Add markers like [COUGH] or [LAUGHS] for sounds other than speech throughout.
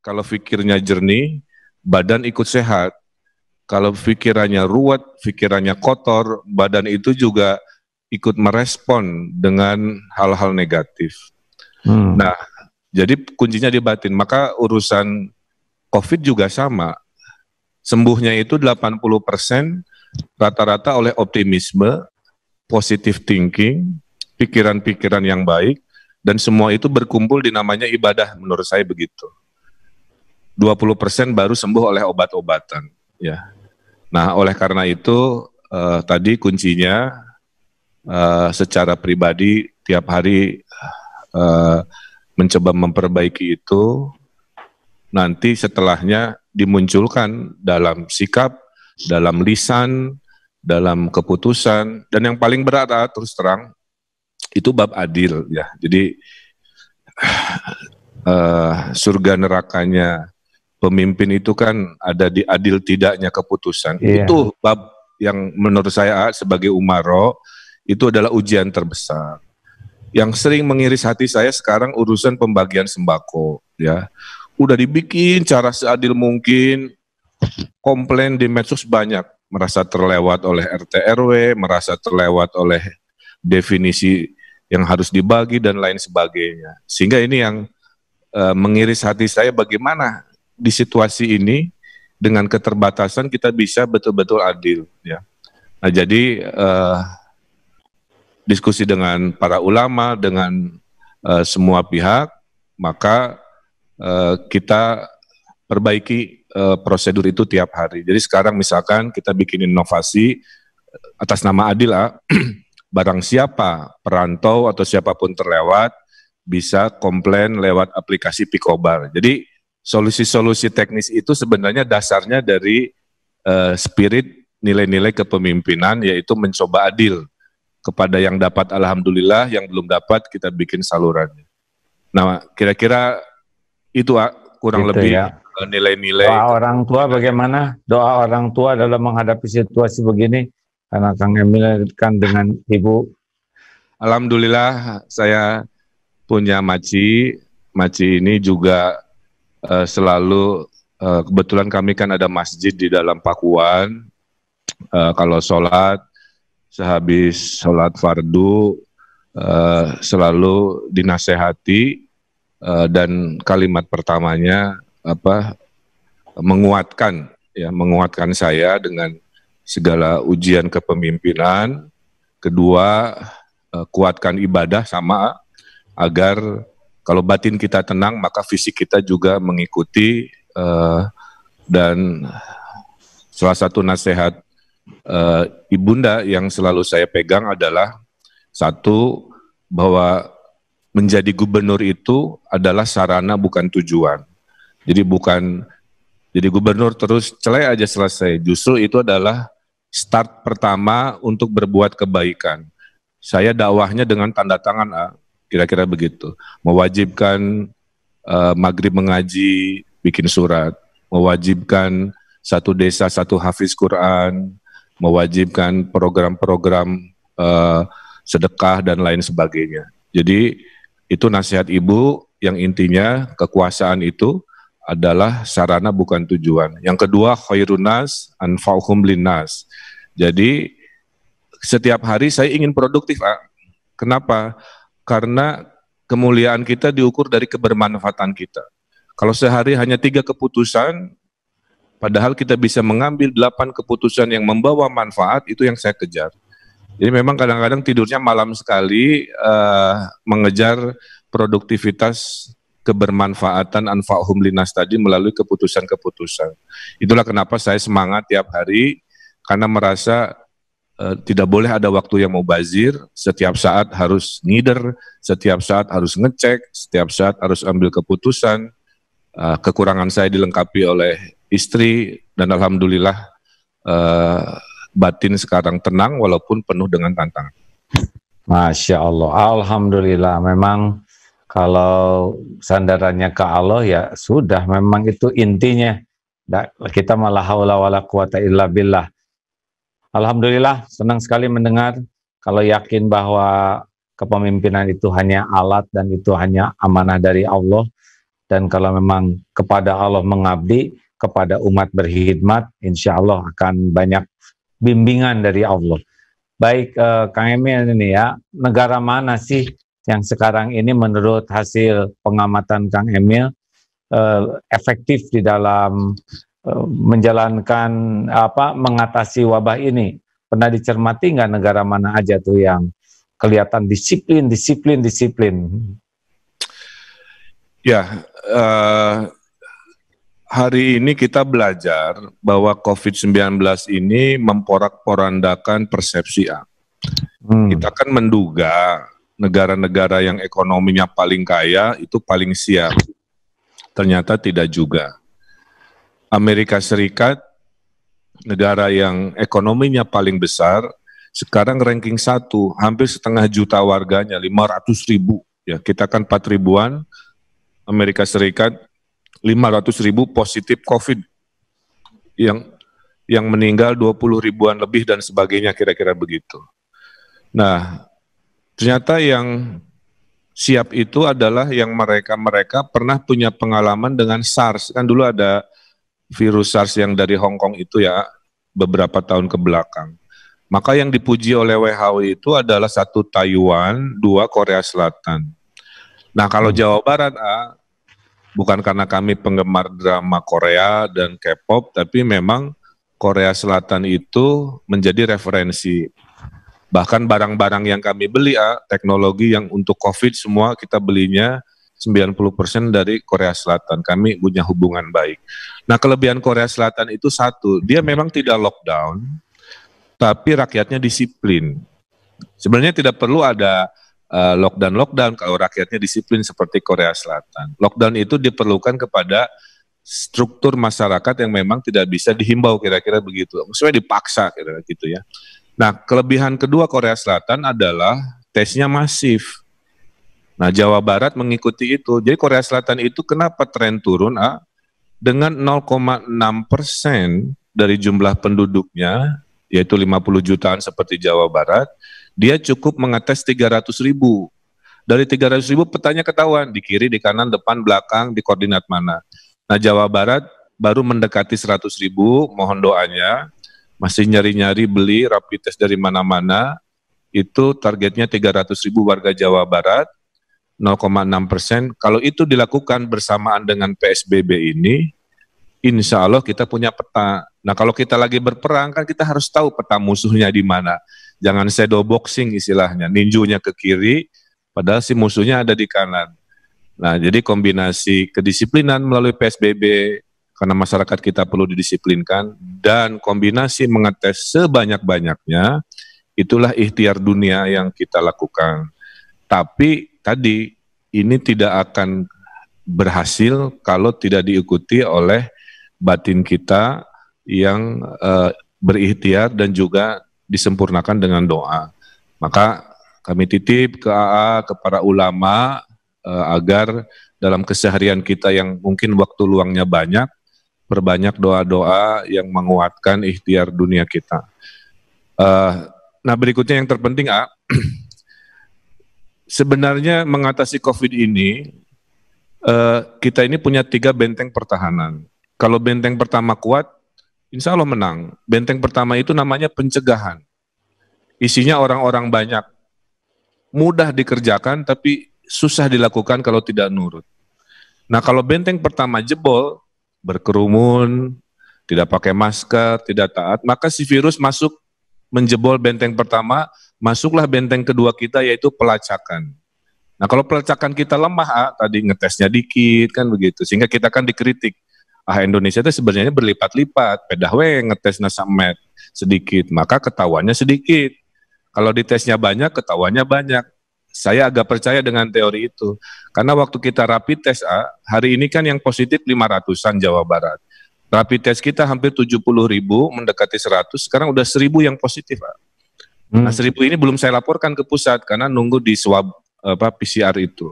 Kalau fikirnya jernih, badan ikut sehat. Kalau pikirannya ruwet, pikirannya kotor, badan itu juga ikut merespon dengan hal-hal negatif. Hmm. Nah, jadi kuncinya di batin. Maka urusan COVID juga sama. Sembuhnya itu 80% persen rata-rata oleh optimisme, positive thinking, pikiran-pikiran yang baik, dan semua itu berkumpul di namanya ibadah menurut saya begitu. 20% baru sembuh oleh obat-obatan ya. Nah, oleh karena itu uh, tadi kuncinya uh, secara pribadi tiap hari uh, mencoba memperbaiki itu nanti setelahnya dimunculkan dalam sikap, dalam lisan, dalam keputusan dan yang paling berat terus terang itu bab adil ya. Jadi uh, surga nerakanya pemimpin itu kan ada di adil tidaknya keputusan. Yeah. Itu bab yang menurut saya sebagai Umaro itu adalah ujian terbesar. Yang sering mengiris hati saya sekarang urusan pembagian sembako, ya. Udah dibikin cara seadil mungkin, komplain di medsos banyak, merasa terlewat oleh RT RW, merasa terlewat oleh definisi yang harus dibagi dan lain sebagainya. Sehingga ini yang e, mengiris hati saya bagaimana di situasi ini dengan keterbatasan kita bisa betul-betul adil ya. Nah, jadi eh, diskusi dengan para ulama dengan eh, semua pihak maka eh, kita perbaiki eh, prosedur itu tiap hari. Jadi sekarang misalkan kita bikin inovasi eh, atas nama adil ah, [CLEARS THROAT] barang siapa perantau atau siapapun terlewat bisa komplain lewat aplikasi Picobar. Jadi solusi-solusi teknis itu sebenarnya dasarnya dari uh, spirit nilai-nilai kepemimpinan yaitu mencoba adil kepada yang dapat alhamdulillah yang belum dapat kita bikin salurannya. Nah, kira-kira itu kurang gitu lebih ya. Eh, nilai-nilai doa orang tua bagaimana doa orang tua dalam menghadapi situasi begini karena Kang Emil kan dengan ibu Alhamdulillah saya punya maci maci ini juga uh, selalu uh, kebetulan kami kan ada masjid di dalam Pakuan. Uh, kalau sholat sehabis sholat fardu uh, selalu dinasehati uh, dan kalimat pertamanya apa menguatkan ya menguatkan saya dengan segala ujian kepemimpinan. Kedua uh, kuatkan ibadah sama agar kalau batin kita tenang, maka fisik kita juga mengikuti uh, dan salah satu nasihat uh, ibunda yang selalu saya pegang adalah satu bahwa menjadi gubernur itu adalah sarana bukan tujuan. Jadi bukan jadi gubernur terus celai aja selesai. Justru itu adalah start pertama untuk berbuat kebaikan. Saya dakwahnya dengan tanda tangan A, kira-kira begitu. Mewajibkan uh, maghrib mengaji, bikin surat, mewajibkan satu desa satu hafiz Quran, mewajibkan program-program uh, sedekah dan lain sebagainya. Jadi itu nasihat ibu yang intinya kekuasaan itu adalah sarana bukan tujuan. Yang kedua khairunas anfa'uhum linnas. Jadi setiap hari saya ingin produktif, Pak. Ah. Kenapa? karena kemuliaan kita diukur dari kebermanfaatan kita. Kalau sehari hanya tiga keputusan, padahal kita bisa mengambil delapan keputusan yang membawa manfaat, itu yang saya kejar. Jadi memang kadang-kadang tidurnya malam sekali uh, mengejar produktivitas kebermanfaatan anfa'hum linas tadi melalui keputusan-keputusan. Itulah kenapa saya semangat tiap hari karena merasa Eh, tidak boleh ada waktu yang mau bazir setiap saat harus ngider, setiap saat harus ngecek, setiap saat harus ambil keputusan. Uh, kekurangan saya dilengkapi oleh istri dan alhamdulillah uh, batin sekarang tenang walaupun penuh dengan tantangan. Masya Allah, alhamdulillah memang kalau sandarannya ke Allah ya sudah memang itu intinya. Kita malah haula wala quwata illa billah Alhamdulillah senang sekali mendengar kalau yakin bahwa kepemimpinan itu hanya alat dan itu hanya amanah dari Allah dan kalau memang kepada Allah mengabdi kepada umat berkhidmat insya Allah akan banyak bimbingan dari Allah baik eh, Kang Emil ini ya negara mana sih yang sekarang ini menurut hasil pengamatan Kang Emil eh, efektif di dalam Eh, menjalankan apa mengatasi wabah ini. Pernah dicermati nggak negara mana aja tuh yang kelihatan disiplin, disiplin, disiplin? Ya, uh, hari ini kita belajar bahwa COVID-19 ini memporak-porandakan persepsi. Hmm. Kita kan menduga negara-negara yang ekonominya paling kaya itu paling siap. Ternyata tidak juga Amerika Serikat, negara yang ekonominya paling besar, sekarang ranking satu, hampir setengah juta warganya, 500 ribu. Ya, kita kan 4 ribuan, Amerika Serikat 500 ribu positif COVID. Yang yang meninggal 20 ribuan lebih dan sebagainya kira-kira begitu. Nah, ternyata yang siap itu adalah yang mereka-mereka pernah punya pengalaman dengan SARS. Kan dulu ada virus SARS yang dari Hong Kong itu ya beberapa tahun ke belakang. Maka yang dipuji oleh WHO itu adalah satu Taiwan, dua Korea Selatan. Nah kalau Jawa Barat, ah, bukan karena kami penggemar drama Korea dan K-pop, tapi memang Korea Selatan itu menjadi referensi. Bahkan barang-barang yang kami beli, ah, teknologi yang untuk COVID semua kita belinya 90% dari Korea Selatan. Kami punya hubungan baik. Nah, kelebihan Korea Selatan itu satu, dia memang tidak lockdown, tapi rakyatnya disiplin. Sebenarnya tidak perlu ada eh, lockdown-lockdown uh, lockdown -lockdown kalau rakyatnya disiplin seperti Korea Selatan. Lockdown itu diperlukan kepada struktur masyarakat yang memang tidak bisa dihimbau kira-kira begitu. Maksudnya dipaksa kira-kira gitu ya. Nah, kelebihan kedua Korea Selatan adalah tesnya masif. Nah, Jawa Barat mengikuti itu. Jadi Korea Selatan itu kenapa tren turun? Ah? Dengan 0,6 persen dari jumlah penduduknya, yaitu 50 jutaan seperti Jawa Barat, dia cukup mengetes 300 ribu. Dari 300 ribu petanya ketahuan, di kiri, di kanan, depan, belakang, di koordinat mana. Nah Jawa Barat baru mendekati 100 ribu, mohon doanya, masih nyari-nyari beli rapid test dari mana-mana, itu targetnya 300 ribu warga Jawa Barat, 0,6 persen. Kalau itu dilakukan bersamaan dengan PSBB ini, insya Allah kita punya peta. Nah kalau kita lagi berperang kan kita harus tahu peta musuhnya di mana. Jangan shadow boxing istilahnya, ninjunya ke kiri, padahal si musuhnya ada di kanan. Nah jadi kombinasi kedisiplinan melalui PSBB, karena masyarakat kita perlu didisiplinkan, dan kombinasi mengetes sebanyak-banyaknya, itulah ikhtiar dunia yang kita lakukan. Tapi tadi ini tidak akan berhasil kalau tidak diikuti oleh batin kita yang uh, berikhtiar dan juga disempurnakan dengan doa. Maka kami titip ke AA, ke para ulama uh, agar dalam keseharian kita yang mungkin waktu luangnya banyak, perbanyak doa-doa yang menguatkan ikhtiar dunia kita. Uh, nah berikutnya yang terpenting A, [CLEARS THROAT] sebenarnya mengatasi COVID ini, uh, kita ini punya tiga benteng pertahanan. Kalau benteng pertama kuat, insya Allah menang. Benteng pertama itu namanya pencegahan. Isinya orang-orang banyak. Mudah dikerjakan, tapi susah dilakukan kalau tidak nurut. Nah kalau benteng pertama jebol, berkerumun, tidak pakai masker, tidak taat, maka si virus masuk menjebol benteng pertama, masuklah benteng kedua kita yaitu pelacakan. Nah kalau pelacakan kita lemah, ah, tadi ngetesnya dikit kan begitu, sehingga kita kan dikritik. Ah Indonesia itu sebenarnya berlipat-lipat, pedah we ngetes nasamet sedikit, maka ketawanya sedikit. Kalau ditesnya banyak, ketawanya banyak. Saya agak percaya dengan teori itu. Karena waktu kita rapi tes, ah, hari ini kan yang positif 500-an Jawa Barat. Rapi tes kita hampir 70 ribu, mendekati 100, sekarang udah 1000 yang positif. Ah. Hmm. Nah, seribu ini belum saya laporkan ke pusat karena nunggu di swab apa PCR itu.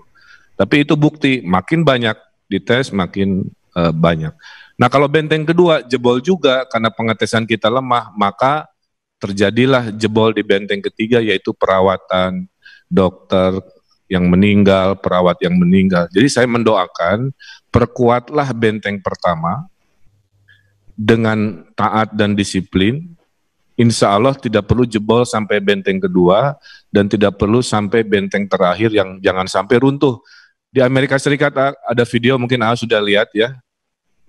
Tapi itu bukti makin banyak dites makin uh, banyak. Nah, kalau benteng kedua jebol juga karena pengetesan kita lemah, maka terjadilah jebol di benteng ketiga yaitu perawatan, dokter yang meninggal, perawat yang meninggal. Jadi saya mendoakan perkuatlah benteng pertama dengan taat dan disiplin insya Allah tidak perlu jebol sampai benteng kedua dan tidak perlu sampai benteng terakhir yang jangan sampai runtuh. Di Amerika Serikat ada video mungkin Al sudah lihat ya.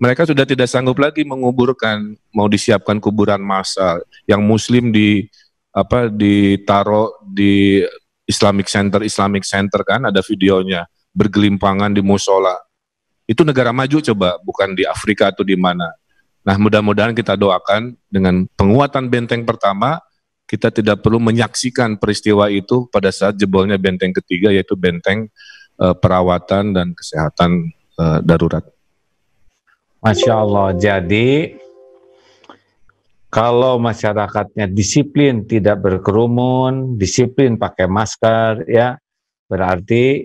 Mereka sudah tidak sanggup lagi menguburkan, mau disiapkan kuburan massal. Yang Muslim di apa ditaruh di Islamic Center, Islamic Center kan ada videonya bergelimpangan di musola. Itu negara maju coba, bukan di Afrika atau di mana Nah, mudah-mudahan kita doakan dengan penguatan benteng pertama, kita tidak perlu menyaksikan peristiwa itu pada saat jebolnya benteng ketiga, yaitu benteng e, perawatan dan kesehatan e, darurat. Masya Allah, jadi kalau masyarakatnya disiplin tidak berkerumun, disiplin pakai masker, ya berarti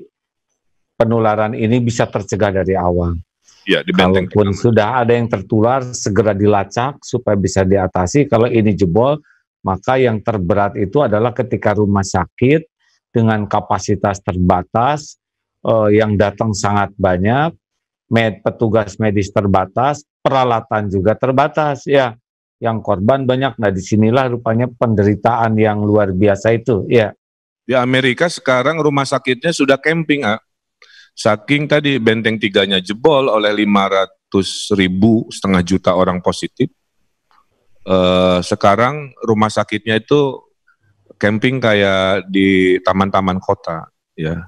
penularan ini bisa tercegah dari awal. Ya, di benteng Kalaupun pertama. sudah ada yang tertular, segera dilacak supaya bisa diatasi. Kalau ini jebol, maka yang terberat itu adalah ketika rumah sakit dengan kapasitas terbatas, eh, yang datang sangat banyak, med, petugas medis terbatas, peralatan juga terbatas. Ya, yang korban banyak. Nah, disinilah rupanya penderitaan yang luar biasa itu. Ya. Di Amerika sekarang rumah sakitnya sudah camping, ah. Saking tadi benteng tiganya jebol oleh 500 ribu setengah juta orang positif, eh, sekarang rumah sakitnya itu camping kayak di taman-taman kota, ya.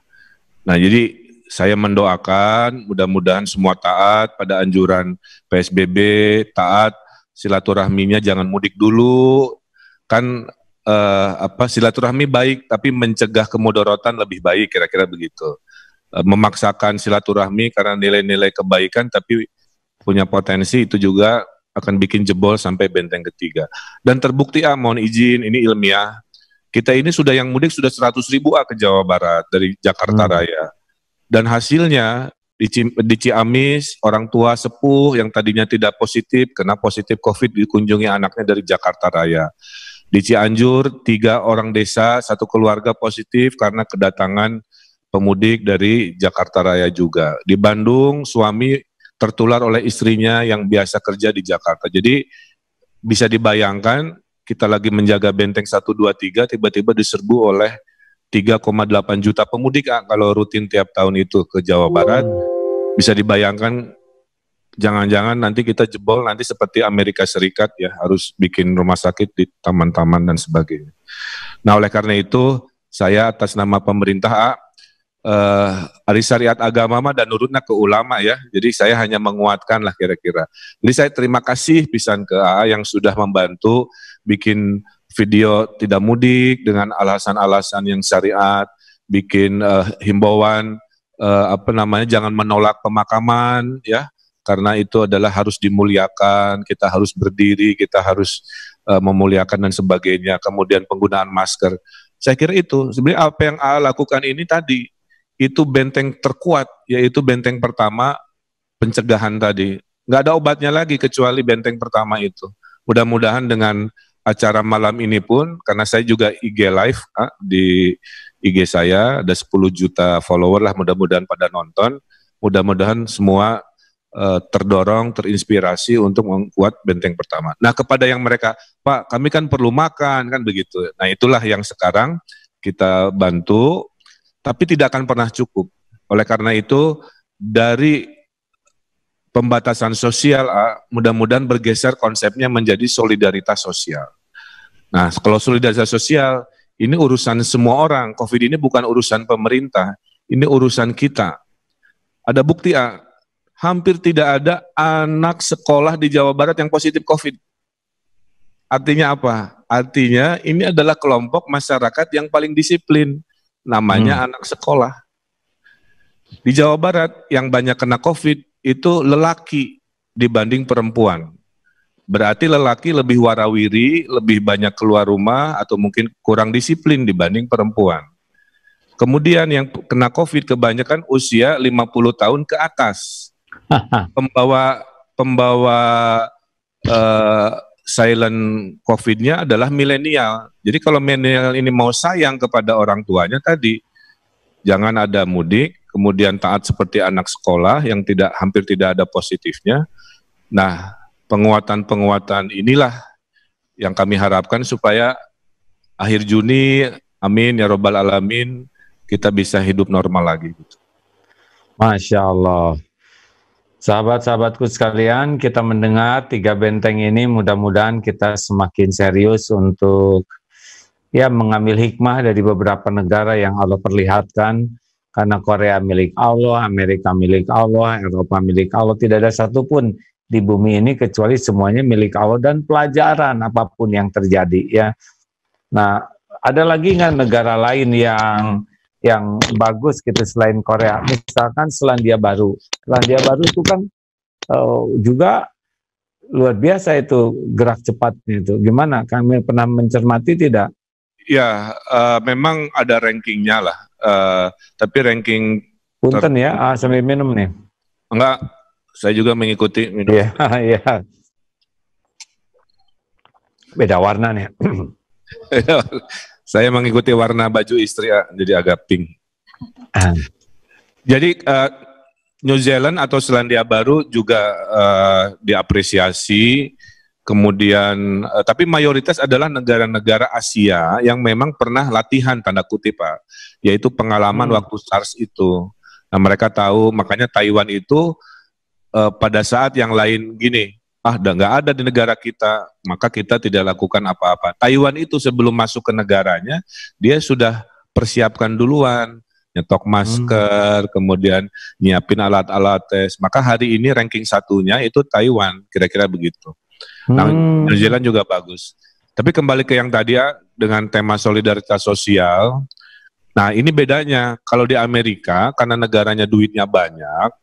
Nah, jadi saya mendoakan mudah-mudahan semua taat pada anjuran PSBB, taat silaturahminya jangan mudik dulu. Kan eh, apa silaturahmi baik tapi mencegah kemudorotan lebih baik kira-kira begitu. Eh, memaksakan silaturahmi karena nilai-nilai kebaikan tapi punya potensi itu juga akan bikin jebol sampai benteng ketiga. Dan terbukti ah mohon izin ini ilmiah. Kita ini sudah yang mudik sudah 100 ribu ah ke Jawa Barat dari Jakarta hmm. Raya. Dan hasilnya di, di Ciamis orang tua sepuh yang tadinya tidak positif kena positif COVID dikunjungi anaknya dari Jakarta Raya. Di Cianjur tiga orang desa satu keluarga positif karena kedatangan pemudik dari Jakarta Raya juga. Di Bandung suami tertular oleh istrinya yang biasa kerja di Jakarta. Jadi bisa dibayangkan kita lagi menjaga benteng 1, 2, 3 tiba-tiba diserbu oleh 3,8 juta pemudik ah, kalau rutin tiap tahun itu ke Jawa Barat. Bisa dibayangkan jangan-jangan nanti kita jebol nanti seperti Amerika Serikat ya harus bikin rumah sakit di taman-taman dan sebagainya. Nah, oleh karena itu saya atas nama pemerintah ah, uh, eh, ada syariat agama mah dan nurutnya ke ulama ya. Jadi saya hanya menguatkan lah kira-kira. Jadi saya terima kasih pisan ke AA yang sudah membantu bikin video tidak mudik dengan alasan-alasan yang syariat, bikin uh, himbauan uh, apa namanya jangan menolak pemakaman ya karena itu adalah harus dimuliakan, kita harus berdiri, kita harus uh, memuliakan dan sebagainya. Kemudian penggunaan masker. Saya kira itu sebenarnya apa yang A lakukan ini tadi itu benteng terkuat, yaitu benteng pertama pencegahan tadi. Nggak ada obatnya lagi kecuali benteng pertama itu. Mudah-mudahan dengan acara malam ini pun, karena saya juga IG live ah, di IG saya, ada 10 juta follower lah mudah-mudahan pada nonton. Mudah-mudahan semua eh, terdorong, terinspirasi untuk membuat benteng pertama. Nah kepada yang mereka, Pak kami kan perlu makan, kan begitu. Nah itulah yang sekarang kita bantu tapi tidak akan pernah cukup. Oleh karena itu, dari pembatasan sosial ah, mudah-mudahan bergeser konsepnya menjadi solidaritas sosial. Nah, kalau solidaritas sosial ini urusan semua orang. Covid ini bukan urusan pemerintah, ini urusan kita. Ada bukti A, ah, hampir tidak ada anak sekolah di Jawa Barat yang positif Covid. Artinya apa? Artinya ini adalah kelompok masyarakat yang paling disiplin namanya hmm. anak sekolah. Di Jawa Barat yang banyak kena COVID itu lelaki dibanding perempuan. Berarti lelaki lebih warawiri, lebih banyak keluar rumah atau mungkin kurang disiplin dibanding perempuan. Kemudian yang kena COVID kebanyakan usia 50 tahun ke atas. Pembawa pembawa eh, silent COVID-nya adalah milenial. Jadi kalau milenial ini mau sayang kepada orang tuanya tadi, jangan ada mudik, kemudian taat seperti anak sekolah yang tidak hampir tidak ada positifnya. Nah, penguatan-penguatan inilah yang kami harapkan supaya akhir Juni, amin ya robbal alamin, kita bisa hidup normal lagi. Gitu. Masya Allah. Sahabat-sahabatku sekalian, kita mendengar tiga benteng ini mudah-mudahan kita semakin serius untuk ya mengambil hikmah dari beberapa negara yang Allah perlihatkan karena Korea milik Allah, Amerika milik Allah, Eropa milik Allah, tidak ada satupun di bumi ini kecuali semuanya milik Allah dan pelajaran apapun yang terjadi ya. Nah, ada lagi nggak negara lain yang yang bagus gitu selain Korea. Misalkan Selandia Baru. Selandia Baru itu kan uh, juga luar biasa itu gerak cepatnya itu. Gimana? Kami pernah mencermati tidak? Ya, uh, memang ada rankingnya lah. Uh, tapi ranking punten ya, ah, sambil minum nih. Enggak, saya juga mengikuti minum. Iya, [LAUGHS] ah, iya. Beda warna nih. [CLEARS THROAT] Saya mengikuti warna baju istri ah, jadi agak pink. Ah. Jadi uh, New Zealand atau Selandia Baru juga uh, diapresiasi. Kemudian, uh, tapi mayoritas adalah negara-negara Asia yang memang pernah latihan tanda kutip pak, ah, yaitu pengalaman hmm. waktu SARS itu. Nah mereka tahu, makanya Taiwan itu uh, pada saat yang lain gini, ada ah, nggak ada di negara kita, maka kita tidak lakukan apa-apa. Taiwan itu sebelum masuk ke negaranya, dia sudah persiapkan duluan nyetok hmm. masker, hmm. kemudian nyiapin alat-alat tes. Maka hari ini ranking satunya itu Taiwan, kira-kira begitu. Nah, hmm. Nah, New Zealand juga bagus. Tapi kembali ke yang tadi ya, dengan tema solidaritas sosial. Nah, ini bedanya. Kalau di Amerika, karena negaranya duitnya banyak,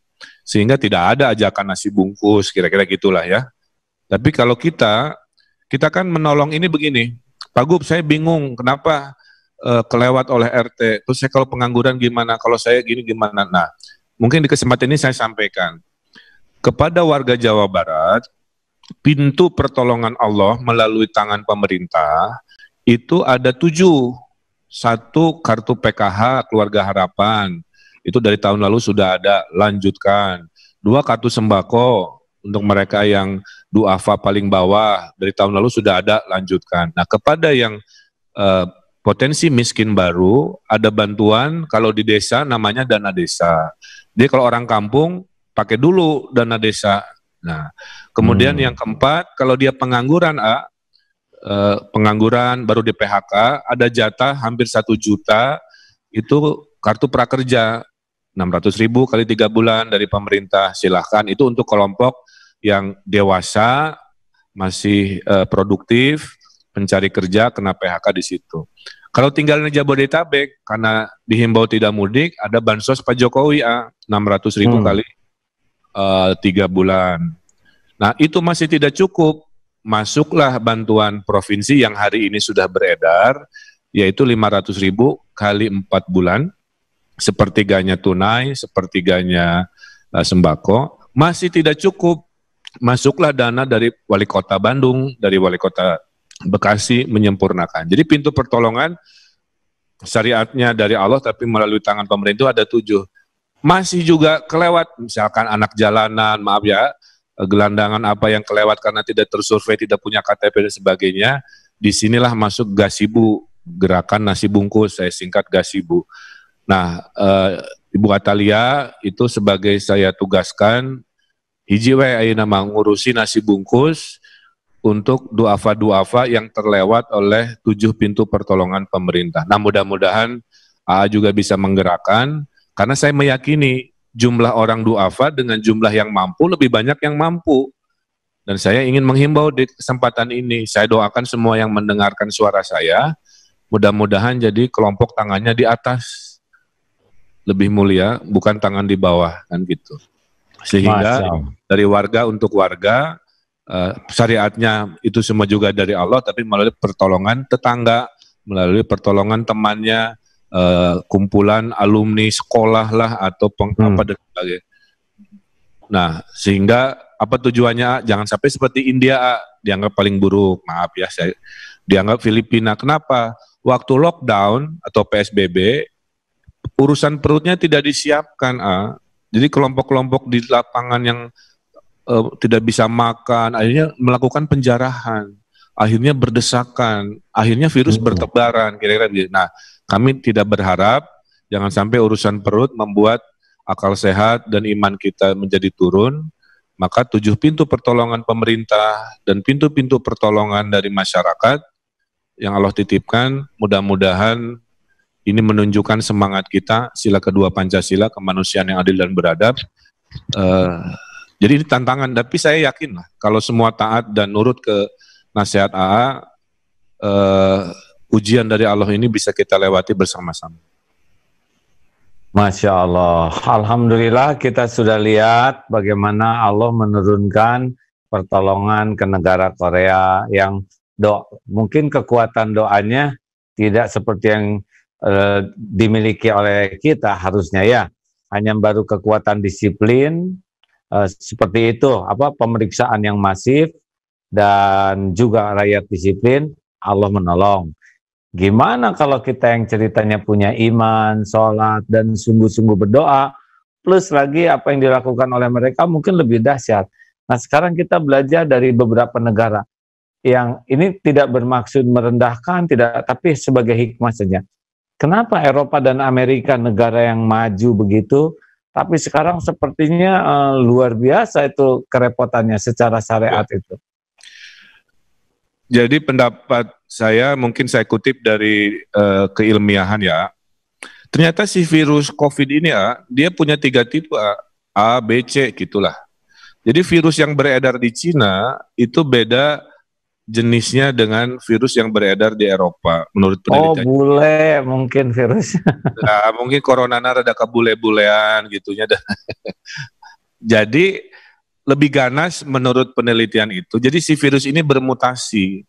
sehingga tidak ada ajakan nasi bungkus, kira-kira gitulah ya. Tapi kalau kita, kita kan menolong ini begini, Pak Gub, saya bingung kenapa e, kelewat oleh RT, terus saya kalau pengangguran gimana, kalau saya gini gimana. Nah, mungkin di kesempatan ini saya sampaikan, kepada warga Jawa Barat, pintu pertolongan Allah melalui tangan pemerintah, itu ada tujuh. Satu, kartu PKH Keluarga Harapan, itu dari tahun lalu sudah ada, lanjutkan. Dua, kartu sembako, untuk mereka yang duafa paling bawah dari tahun lalu sudah ada lanjutkan. Nah, kepada yang eh, potensi miskin baru ada bantuan kalau di desa namanya dana desa. Jadi kalau orang kampung pakai dulu dana desa. Nah, kemudian hmm. yang keempat kalau dia pengangguran A eh, pengangguran baru di PHK ada jatah hampir satu juta itu kartu prakerja 600 ribu kali tiga bulan dari pemerintah silahkan itu untuk kelompok yang dewasa, masih uh, produktif, mencari kerja kena PHK di situ. Kalau tinggal di Jabodetabek karena dihimbau tidak mudik, ada bansos Pak Jokowi ah, 600 ribu hmm. kali eh, tiga bulan. Nah itu masih tidak cukup, masuklah bantuan provinsi yang hari ini sudah beredar, yaitu 500 ribu kali empat bulan, sepertiganya tunai, sepertiganya uh, sembako, masih tidak cukup masuklah dana dari wali kota Bandung, dari wali kota Bekasi menyempurnakan. Jadi pintu pertolongan syariatnya dari Allah tapi melalui tangan pemerintah ada tujuh. Masih juga kelewat, misalkan anak jalanan, maaf ya, gelandangan apa yang kelewat karena tidak tersurvei, tidak punya KTP dan sebagainya. Disinilah masuk gasibu, gerakan nasi bungkus, saya singkat gasibu. Nah, e, Ibu Atalia itu sebagai saya tugaskan Hiji wae ayeuna mah ngurusi nasi bungkus untuk duafa-duafa yang terlewat oleh tujuh pintu pertolongan pemerintah. Nah mudah-mudahan AA juga bisa menggerakkan karena saya meyakini jumlah orang duafa dengan jumlah yang mampu lebih banyak yang mampu. Dan saya ingin menghimbau di kesempatan ini, saya doakan semua yang mendengarkan suara saya, mudah-mudahan jadi kelompok tangannya di atas lebih mulia, bukan tangan di bawah kan gitu sehingga Masa. dari warga untuk warga uh, syariatnya itu semua juga dari Allah tapi melalui pertolongan tetangga melalui pertolongan temannya uh, kumpulan alumni sekolah lah atau peng, hmm. apa dan sebagainya nah sehingga apa tujuannya jangan sampai seperti India dianggap paling buruk maaf ya saya dianggap Filipina kenapa waktu lockdown atau PSBB urusan perutnya tidak disiapkan ah jadi kelompok-kelompok di lapangan yang uh, tidak bisa makan, akhirnya melakukan penjarahan, akhirnya berdesakan, akhirnya virus hmm. bertebaran, kira-kira Nah, kami tidak berharap jangan sampai urusan perut membuat akal sehat dan iman kita menjadi turun, maka tujuh pintu pertolongan pemerintah dan pintu-pintu pertolongan dari masyarakat yang Allah titipkan mudah-mudahan ini menunjukkan semangat kita, sila kedua Pancasila, kemanusiaan yang adil dan beradab. Uh, jadi ini tantangan, tapi saya yakin lah kalau semua taat dan nurut ke nasihat AA, uh, eh, ujian dari Allah ini bisa kita lewati bersama-sama. Masya Allah, Alhamdulillah kita sudah lihat bagaimana Allah menurunkan pertolongan ke negara Korea yang do mungkin kekuatan doanya tidak seperti yang Eh, dimiliki oleh kita harusnya ya hanya baru kekuatan disiplin eh, seperti itu apa pemeriksaan yang masif dan juga rakyat disiplin Allah menolong gimana kalau kita yang ceritanya punya iman sholat dan sungguh-sungguh berdoa plus lagi apa yang dilakukan oleh mereka mungkin lebih dahsyat nah sekarang kita belajar dari beberapa negara yang ini tidak bermaksud merendahkan tidak tapi sebagai hikmah saja Kenapa Eropa dan Amerika negara yang maju begitu, tapi sekarang sepertinya uh, luar biasa itu kerepotannya secara syariat ya. itu. Jadi pendapat saya mungkin saya kutip dari uh, keilmiahan ya. Ternyata si virus COVID ini ya, dia punya tiga tipe ah, A, B, C gitulah. Jadi virus yang beredar di Cina itu beda jenisnya dengan virus yang beredar di Eropa menurut oh, penelitian. Oh, bule mungkin virus. [LAUGHS] nah, mungkin nara rada kebule-bulean gitunya [LAUGHS] Jadi lebih ganas menurut penelitian itu. Jadi si virus ini bermutasi.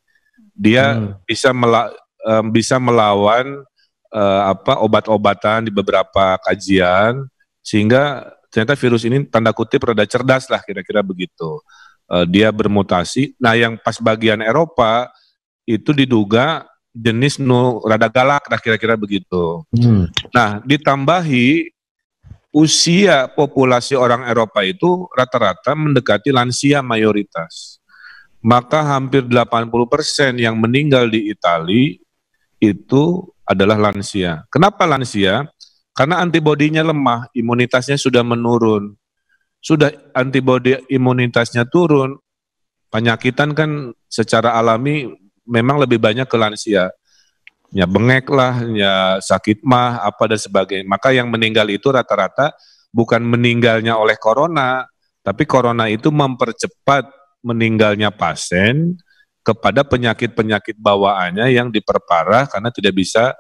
Dia hmm. bisa mela bisa melawan uh, apa obat-obatan di beberapa kajian sehingga ternyata virus ini tanda kutip rada cerdas lah kira-kira begitu uh, dia bermutasi. Nah, yang pas bagian Eropa itu diduga jenis nu rada galak, kira-kira begitu. Hmm. Nah, ditambahi usia populasi orang Eropa itu rata-rata mendekati lansia mayoritas. Maka hampir 80% yang meninggal di Italia itu adalah lansia. Kenapa lansia? Karena antibodinya lemah, imunitasnya sudah menurun sudah antibodi imunitasnya turun, penyakitan kan secara alami memang lebih banyak ke lansia. Ya bengek lah, ya sakit mah, apa dan sebagainya. Maka yang meninggal itu rata-rata bukan meninggalnya oleh corona, tapi corona itu mempercepat meninggalnya pasien kepada penyakit-penyakit bawaannya yang diperparah karena tidak bisa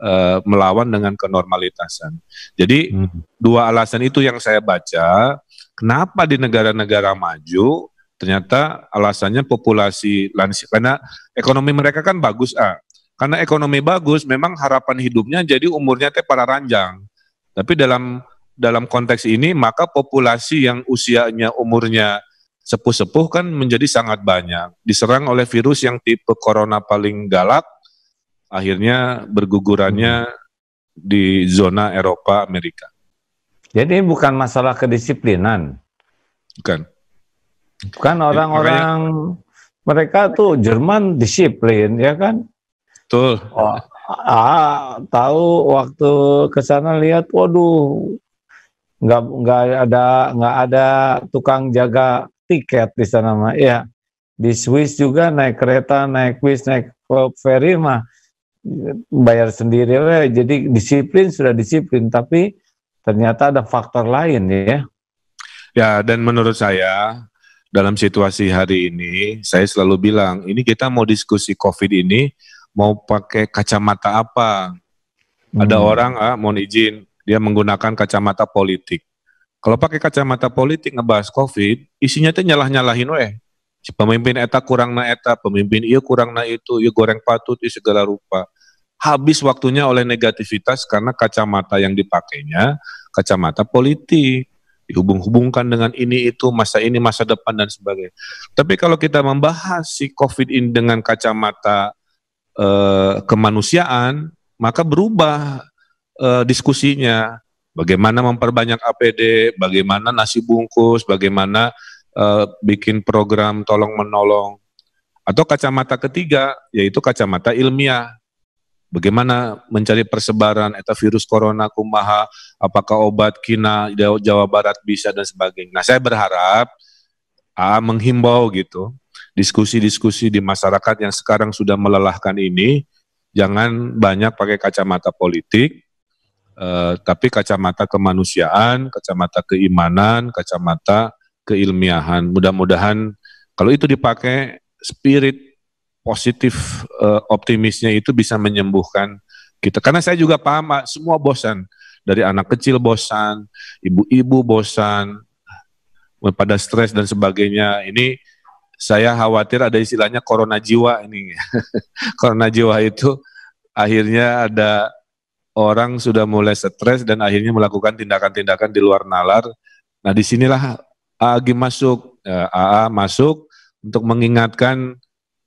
Eh, melawan dengan kenormalitasan. Jadi hmm. dua alasan itu yang saya baca, kenapa di negara-negara maju ternyata alasannya populasi lansia karena ekonomi mereka kan bagus ah. Karena ekonomi bagus, memang harapan hidupnya jadi umurnya teh para ranjang. Tapi dalam dalam konteks ini maka populasi yang usianya umurnya sepuh-sepuh kan menjadi sangat banyak. Diserang oleh virus yang tipe corona paling galak akhirnya bergugurannya di zona Eropa Amerika. Jadi bukan masalah kedisiplinan. Bukan. Bukan orang-orang makanya... mereka tuh Jerman disiplin ya kan? Betul. Oh, ah, tahu waktu ke sana lihat waduh nggak nggak ada nggak ada tukang jaga tiket di sana mah ya di Swiss juga naik kereta naik bis naik ferry mah bayar sendiri jadi disiplin sudah disiplin tapi ternyata ada faktor lain ya ya dan menurut saya dalam situasi hari ini saya selalu bilang ini kita mau diskusi covid ini mau pakai kacamata apa hmm. ada orang ah mohon izin dia menggunakan kacamata politik kalau pakai kacamata politik ngebahas covid isinya itu nyalah nyalahin weh pemimpin eta kurang na eta, pemimpin iya kurang na itu, iya goreng patut, di segala rupa. Habis waktunya oleh negativitas karena kacamata yang dipakainya, kacamata politik. Dihubung-hubungkan dengan ini itu, masa ini, masa depan, dan sebagainya. Tapi kalau kita membahas si COVID ini dengan kacamata eh, kemanusiaan, maka berubah eh, diskusinya. Bagaimana memperbanyak APD, bagaimana nasi bungkus, bagaimana uh, bikin program tolong menolong atau kacamata ketiga yaitu kacamata ilmiah bagaimana mencari persebaran eta virus corona kumaha apakah obat kina Jawa Barat bisa dan sebagainya nah saya berharap aa menghimbau gitu diskusi-diskusi di masyarakat yang sekarang sudah melelahkan ini jangan banyak pakai kacamata politik eh, tapi kacamata kemanusiaan kacamata keimanan kacamata keilmiahan. Mudah-mudahan kalau itu dipakai spirit positif uh, optimisnya itu bisa menyembuhkan kita. Karena saya juga paham Pak, semua bosan. Dari anak kecil bosan, ibu-ibu bosan, pada stres dan sebagainya. Ini saya khawatir ada istilahnya corona jiwa ini. [LAUGHS] corona jiwa itu akhirnya ada orang sudah mulai stres dan akhirnya melakukan tindakan-tindakan di luar nalar. Nah, disinilah Agi masuk, e, A AA masuk untuk mengingatkan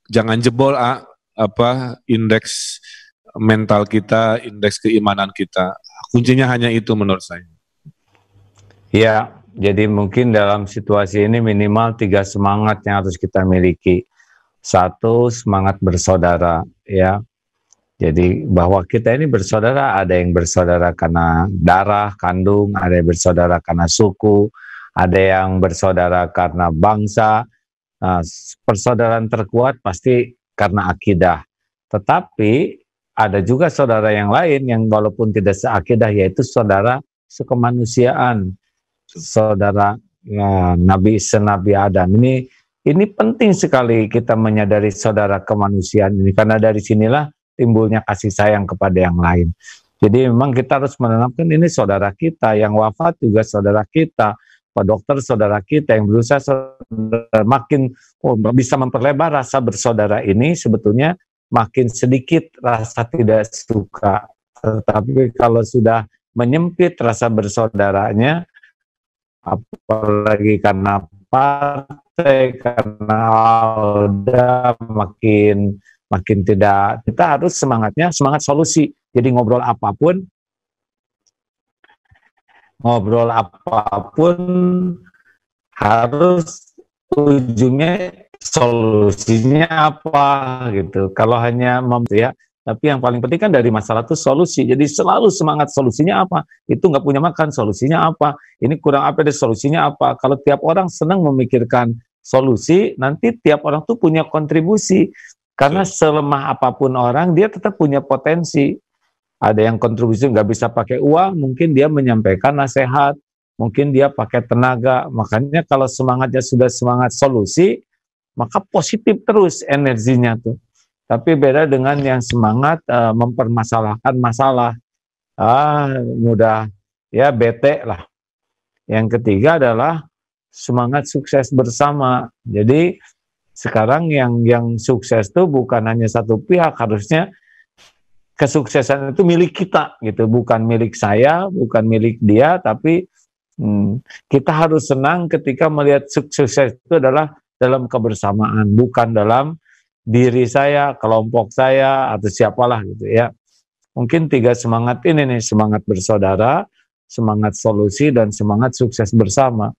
jangan jebol A, apa indeks mental kita, indeks keimanan kita. Kuncinya hanya itu menurut saya. Ya, jadi mungkin dalam situasi ini minimal tiga semangat yang harus kita miliki. Satu, semangat bersaudara, ya. Jadi bahwa kita ini bersaudara, ada yang bersaudara karena darah, kandung, ada yang bersaudara karena suku, ada yang bersaudara karena bangsa. Eh, persaudaraan terkuat pasti karena akidah. Tetapi ada juga saudara yang lain yang walaupun tidak seakidah yaitu saudara sekemanusiaan. Saudara ya, Nabi senabi Adam. Ini ini penting sekali kita menyadari saudara kemanusiaan ini karena dari sinilah timbulnya kasih sayang kepada yang lain. Jadi memang kita harus menanamkan ini saudara kita yang wafat juga saudara kita Pak dokter, saudara kita yang berusaha saudara, makin oh, bisa memperlebar rasa bersaudara ini sebetulnya makin sedikit rasa tidak suka. Tetapi kalau sudah menyempit rasa bersaudaranya, apalagi karena partai, karena alda makin makin tidak. Kita harus semangatnya semangat solusi. Jadi ngobrol apapun ngobrol apapun harus ujungnya solusinya apa gitu. Kalau hanya mem ya, tapi yang paling penting kan dari masalah itu solusi. Jadi selalu semangat solusinya apa? Itu nggak punya makan solusinya apa? Ini kurang apa deh solusinya apa? Kalau tiap orang senang memikirkan solusi, nanti tiap orang tuh punya kontribusi. Karena selemah apapun orang, dia tetap punya potensi ada yang kontribusi nggak bisa pakai uang, mungkin dia menyampaikan nasihat, mungkin dia pakai tenaga. Makanya kalau semangatnya sudah semangat solusi, maka positif terus energinya tuh. Tapi beda dengan yang semangat uh, mempermasalahkan masalah, ah mudah ya bete lah. Yang ketiga adalah semangat sukses bersama. Jadi sekarang yang yang sukses tuh bukan hanya satu pihak, harusnya kesuksesan itu milik kita gitu, bukan milik saya, bukan milik dia, tapi hmm, kita harus senang ketika melihat sukses itu adalah dalam kebersamaan, bukan dalam diri saya, kelompok saya atau siapalah gitu ya. Mungkin tiga semangat ini nih, semangat bersaudara, semangat solusi dan semangat sukses bersama.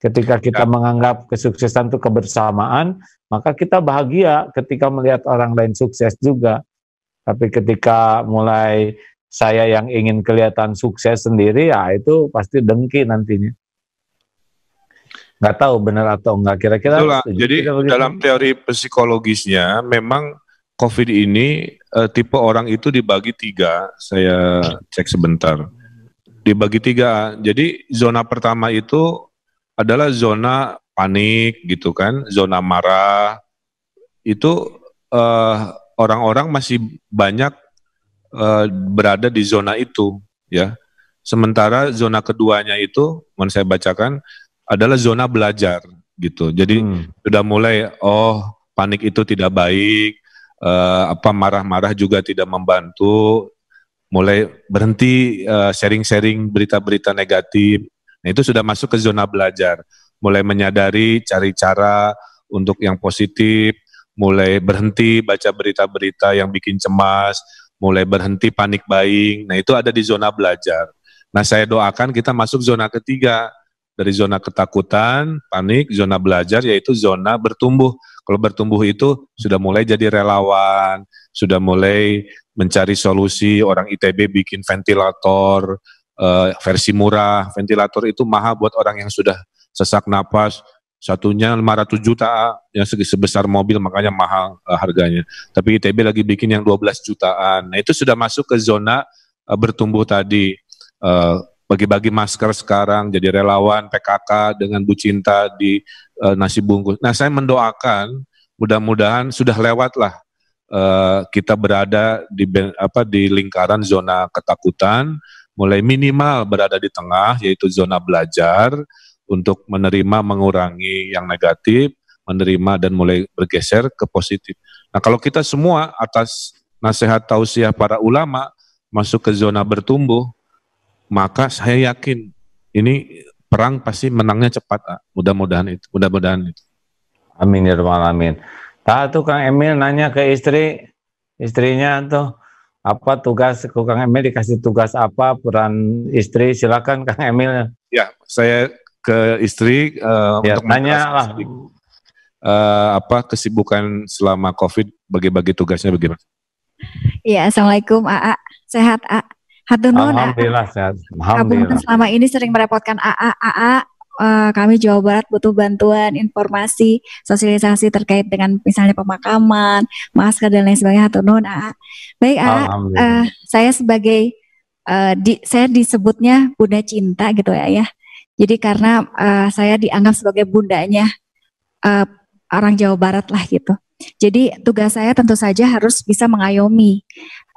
Ketika kita ya. menganggap kesuksesan itu kebersamaan, maka kita bahagia ketika melihat orang lain sukses juga. Tapi ketika mulai saya yang ingin kelihatan sukses sendiri, ya itu pasti dengki nantinya. Gak tahu benar atau enggak. Kira-kira. Jadi dalam teori psikologisnya memang COVID ini e, tipe orang itu dibagi tiga. Saya cek sebentar. Dibagi tiga. Jadi zona pertama itu adalah zona panik gitu kan, zona marah. Itu E, orang-orang masih banyak uh, berada di zona itu, ya. Sementara zona keduanya itu, mau saya bacakan, adalah zona belajar gitu. Jadi hmm. sudah mulai, oh panik itu tidak baik, uh, apa marah-marah juga tidak membantu, mulai berhenti uh, sharing-sharing berita-berita negatif. Nah, itu sudah masuk ke zona belajar, mulai menyadari cari cara untuk yang positif, mulai berhenti baca berita-berita yang bikin cemas, mulai berhenti panik buying. Nah, itu ada di zona belajar. Nah, saya doakan kita masuk zona ketiga dari zona ketakutan, panik, zona belajar yaitu zona bertumbuh. Kalau bertumbuh itu sudah mulai jadi relawan, sudah mulai mencari solusi, orang ITB bikin ventilator eh, versi murah. Ventilator itu mahal buat orang yang sudah sesak napas, satunya 500 juta yang sebesar mobil makanya mahal uh, harganya. Tapi ITB lagi bikin yang 12 jutaan. Nah, itu sudah masuk ke zona uh, bertumbuh tadi. bagi eh, bagi-bagi masker sekarang jadi relawan PKK dengan Bu Cinta di uh, nasi bungkus. Nah, saya mendoakan mudah-mudahan sudah lewatlah uh, kita berada di apa di lingkaran zona ketakutan, mulai minimal berada di tengah yaitu zona belajar untuk menerima mengurangi yang negatif, menerima dan mulai bergeser ke positif. Nah, kalau kita semua atas nasihat tausiah para ulama masuk ke zona bertumbuh, maka saya yakin ini perang pasti menangnya cepat. Mudah-mudahan itu, mudah-mudahan itu. Amin ya rabbal alamin. Tak tuh Kang Emil nanya ke istri, istrinya tuh apa tugas Kang Emil dikasih tugas apa peran istri silakan Kang Emil ya saya ke istri uh, ya, untuk tanya lah uh, apa kesibukan selama COVID bagi-bagi tugasnya bagaimana? Iya, assalamualaikum AA, sehat AA. Alhamdulillah AA. sehat. Alhamdulillah. selama ini sering merepotkan AA AA. Uh, eh, kami Jawa Barat butuh bantuan informasi sosialisasi terkait dengan misalnya pemakaman, masker dan lain sebagainya. atau non AA. Baik AA, uh, eh, saya sebagai uh, di, saya disebutnya Bunda Cinta gitu ya ya. Jadi karena uh, saya dianggap sebagai bundanya uh, orang Jawa Barat lah gitu. Jadi tugas saya tentu saja harus bisa mengayomi.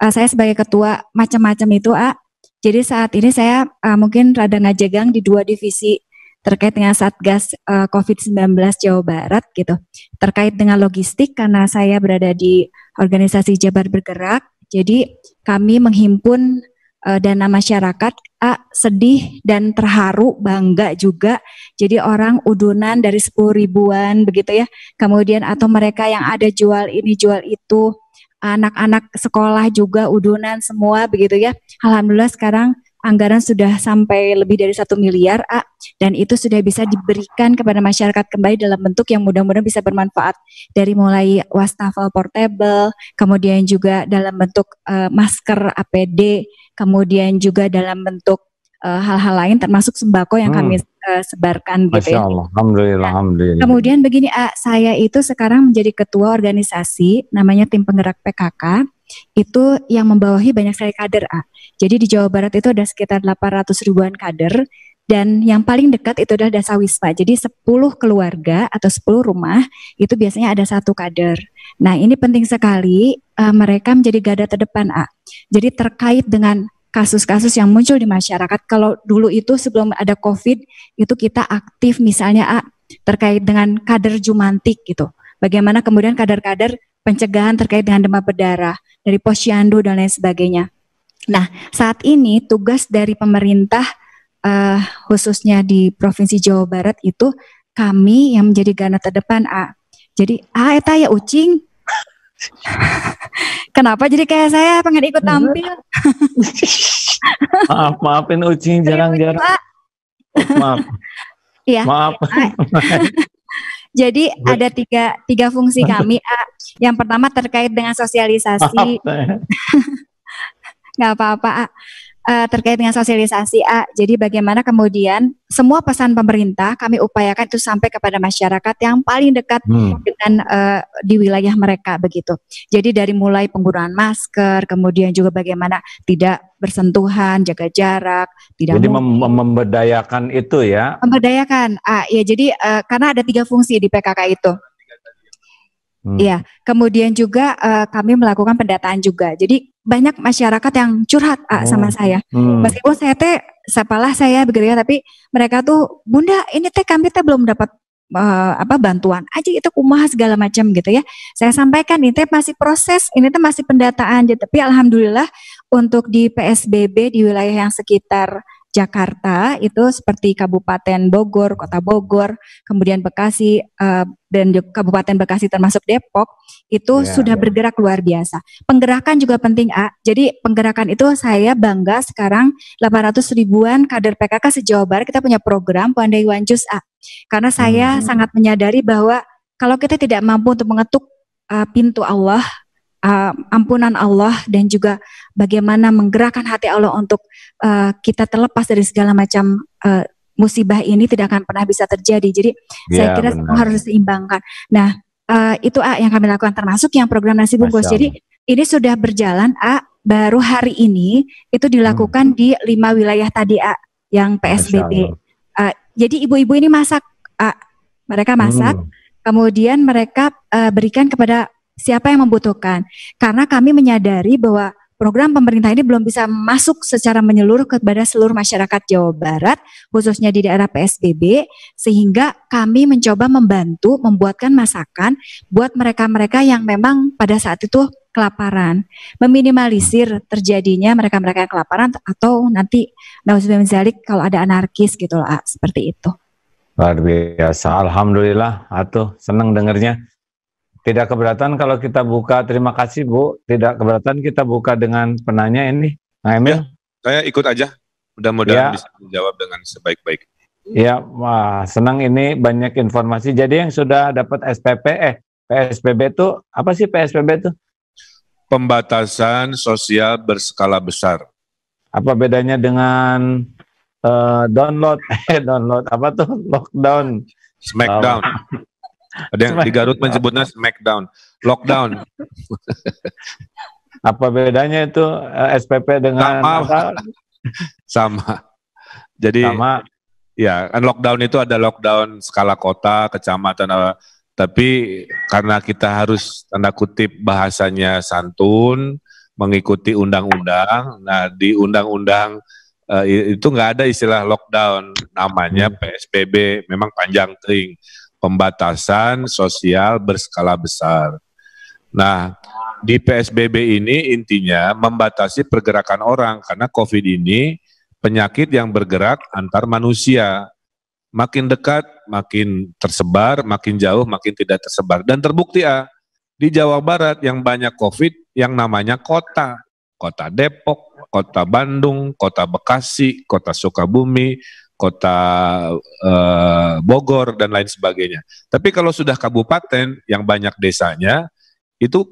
Uh, saya sebagai ketua macam-macam itu, A. Jadi saat ini saya uh, mungkin rada ngajegang di dua divisi terkait dengan Satgas uh, COVID-19 Jawa Barat gitu. Terkait dengan logistik karena saya berada di organisasi Jabar Bergerak, jadi kami menghimpun uh, dana masyarakat A, sedih dan terharu, bangga juga. Jadi orang udunan dari sepuluh ribuan begitu ya. Kemudian atau mereka yang ada jual ini jual itu, anak-anak sekolah juga udunan semua begitu ya. Alhamdulillah sekarang anggaran sudah sampai lebih dari satu miliar A dan itu sudah bisa diberikan kepada masyarakat kembali dalam bentuk yang mudah-mudahan bisa bermanfaat dari mulai wastafel portable, kemudian juga dalam bentuk uh, masker APD, kemudian juga dalam bentuk eh, hal-hal uh, lain termasuk sembako yang hmm. kami eh, sebarkan gitu ya. Masya gitu. Allah. Alhamdulillah, nah, alhamdulillah. Kemudian begini, A, saya itu sekarang menjadi ketua organisasi namanya tim penggerak PKK itu yang membawahi banyak sekali kader A. Jadi di Jawa Barat itu ada sekitar 800 ribuan kader dan yang paling dekat itu adalah dasa wisma. Jadi 10 keluarga atau 10 rumah itu biasanya ada satu kader. Nah ini penting sekali uh, mereka menjadi garda terdepan A. Jadi terkait dengan kasus-kasus yang muncul di masyarakat. Kalau dulu itu sebelum ada COVID itu kita aktif misalnya A terkait dengan kader Jumantik gitu Bagaimana kemudian kadar-kadar pencegahan terkait dengan demam berdarah dari posyandu dan lain sebagainya. Nah, saat ini tugas dari pemerintah uh, khususnya di Provinsi Jawa Barat itu kami yang menjadi garda terdepan A. Jadi A eta ya ucing. [LAUGHS] Kenapa jadi kayak saya pengen ikut tampil? [LAUGHS] maaf, maafin ucing jarang-jarang. Maaf. Iya. Maaf. [LAUGHS] Jadi Good. ada tiga tiga fungsi [LAUGHS] kami. A, yang pertama terkait dengan sosialisasi. [LAUGHS] Ya? [LAUGHS] Nggak apa-apa uh, terkait dengan sosialisasi A. Jadi bagaimana kemudian semua pesan pemerintah kami upayakan itu sampai kepada masyarakat yang paling dekat hmm. dengan uh, di wilayah mereka begitu. Jadi dari mulai penggunaan masker, kemudian juga bagaimana tidak bersentuhan, jaga jarak, tidak Jadi mem memberdayakan itu ya. Memberdayakan. Ah, ya jadi uh, karena ada tiga fungsi di PKK itu. Hmm. Iya, hmm. kemudian juga uh, kami melakukan pendataan juga. Jadi banyak masyarakat yang curhat ah, oh. sama saya. Hmm. Meskipun saya teh sepalah saya begitu ya, tapi mereka tuh bunda ini teh kami teh belum dapat uh, apa bantuan aja itu kumaha segala macam gitu ya. Saya sampaikan ini teh masih proses, ini teh masih pendataan. Tapi alhamdulillah untuk di PSBB di wilayah yang sekitar Jakarta itu seperti Kabupaten Bogor, Kota Bogor, kemudian Bekasi uh, dan Kabupaten Bekasi termasuk Depok itu yeah, sudah yeah. bergerak luar biasa. Penggerakan juga penting, A. Jadi penggerakan itu saya bangga sekarang 800 ribuan kader PKK sejauh bar Barat kita punya program Pandai Wanjus, A. Karena saya hmm. sangat menyadari bahwa kalau kita tidak mampu untuk mengetuk uh, pintu Allah uh, ampunan Allah dan juga bagaimana menggerakkan hati Allah untuk uh, kita terlepas dari segala macam uh, musibah ini tidak akan pernah bisa terjadi. Jadi ya, saya kira benar. harus seimbangkan. Nah uh, itu A yang kami lakukan termasuk yang program nasi bungkus. Jadi ini sudah berjalan A baru hari ini itu dilakukan hmm. di lima wilayah tadi A yang PSBB. Uh, jadi ibu-ibu ini masak A, mereka masak. Hmm. Kemudian mereka uh, berikan kepada siapa yang membutuhkan. Karena kami menyadari bahwa program pemerintah ini belum bisa masuk secara menyeluruh kepada seluruh masyarakat Jawa Barat, khususnya di daerah PSBB, sehingga kami mencoba membantu membuatkan masakan buat mereka-mereka yang memang pada saat itu kelaparan, meminimalisir terjadinya mereka-mereka yang kelaparan atau nanti nauzubillah zalik kalau ada anarkis gitu lah, seperti itu. Luar biasa, alhamdulillah, atuh seneng dengernya. Tidak keberatan kalau kita buka, terima kasih Bu. Tidak keberatan kita buka dengan penanya ini, Nah Emil. Ya, saya ikut aja, mudah-mudahan ya. bisa menjawab dengan sebaik-baik. Ya, wah, senang ini banyak informasi. Jadi yang sudah dapat SPP, eh PSBB itu, apa sih PSBB itu? Pembatasan sosial berskala besar. Apa bedanya dengan uh, download, [LAUGHS] eh download, apa tuh, lockdown? Smackdown. Ada yang di Garut menyebutnya smackdown, lockdown. [LAUGHS] apa bedanya itu eh, SPP dengan sama? Apa? sama. Jadi sama. Ya, kan lockdown itu ada lockdown skala kota, kecamatan, tapi karena kita harus tanda kutip bahasanya santun, mengikuti undang-undang. Nah, di undang-undang uh, itu nggak ada istilah lockdown, namanya hmm. PSBB, memang panjang kering pembatasan sosial berskala besar. Nah, di PSBB ini intinya membatasi pergerakan orang karena COVID ini penyakit yang bergerak antar manusia. Makin dekat, makin tersebar, makin jauh, makin tidak tersebar. Dan terbukti ya, di Jawa Barat yang banyak COVID yang namanya kota. Kota Depok, kota Bandung, kota Bekasi, kota Sukabumi, kota e, Bogor dan lain sebagainya. Tapi kalau sudah kabupaten yang banyak desanya itu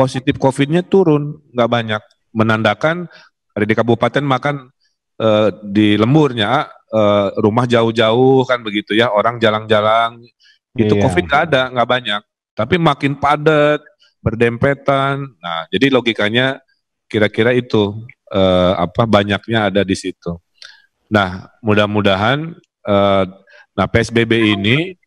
positif COVID-nya turun nggak banyak menandakan ada di kabupaten makan e, di lemburnya e, rumah jauh-jauh kan begitu ya orang jalan-jalan itu iya. COVID nggak ada nggak banyak tapi makin padat berdempetan nah jadi logikanya kira-kira itu apa banyaknya ada di situ. Nah, mudah-mudahan eh, nah PSBB ini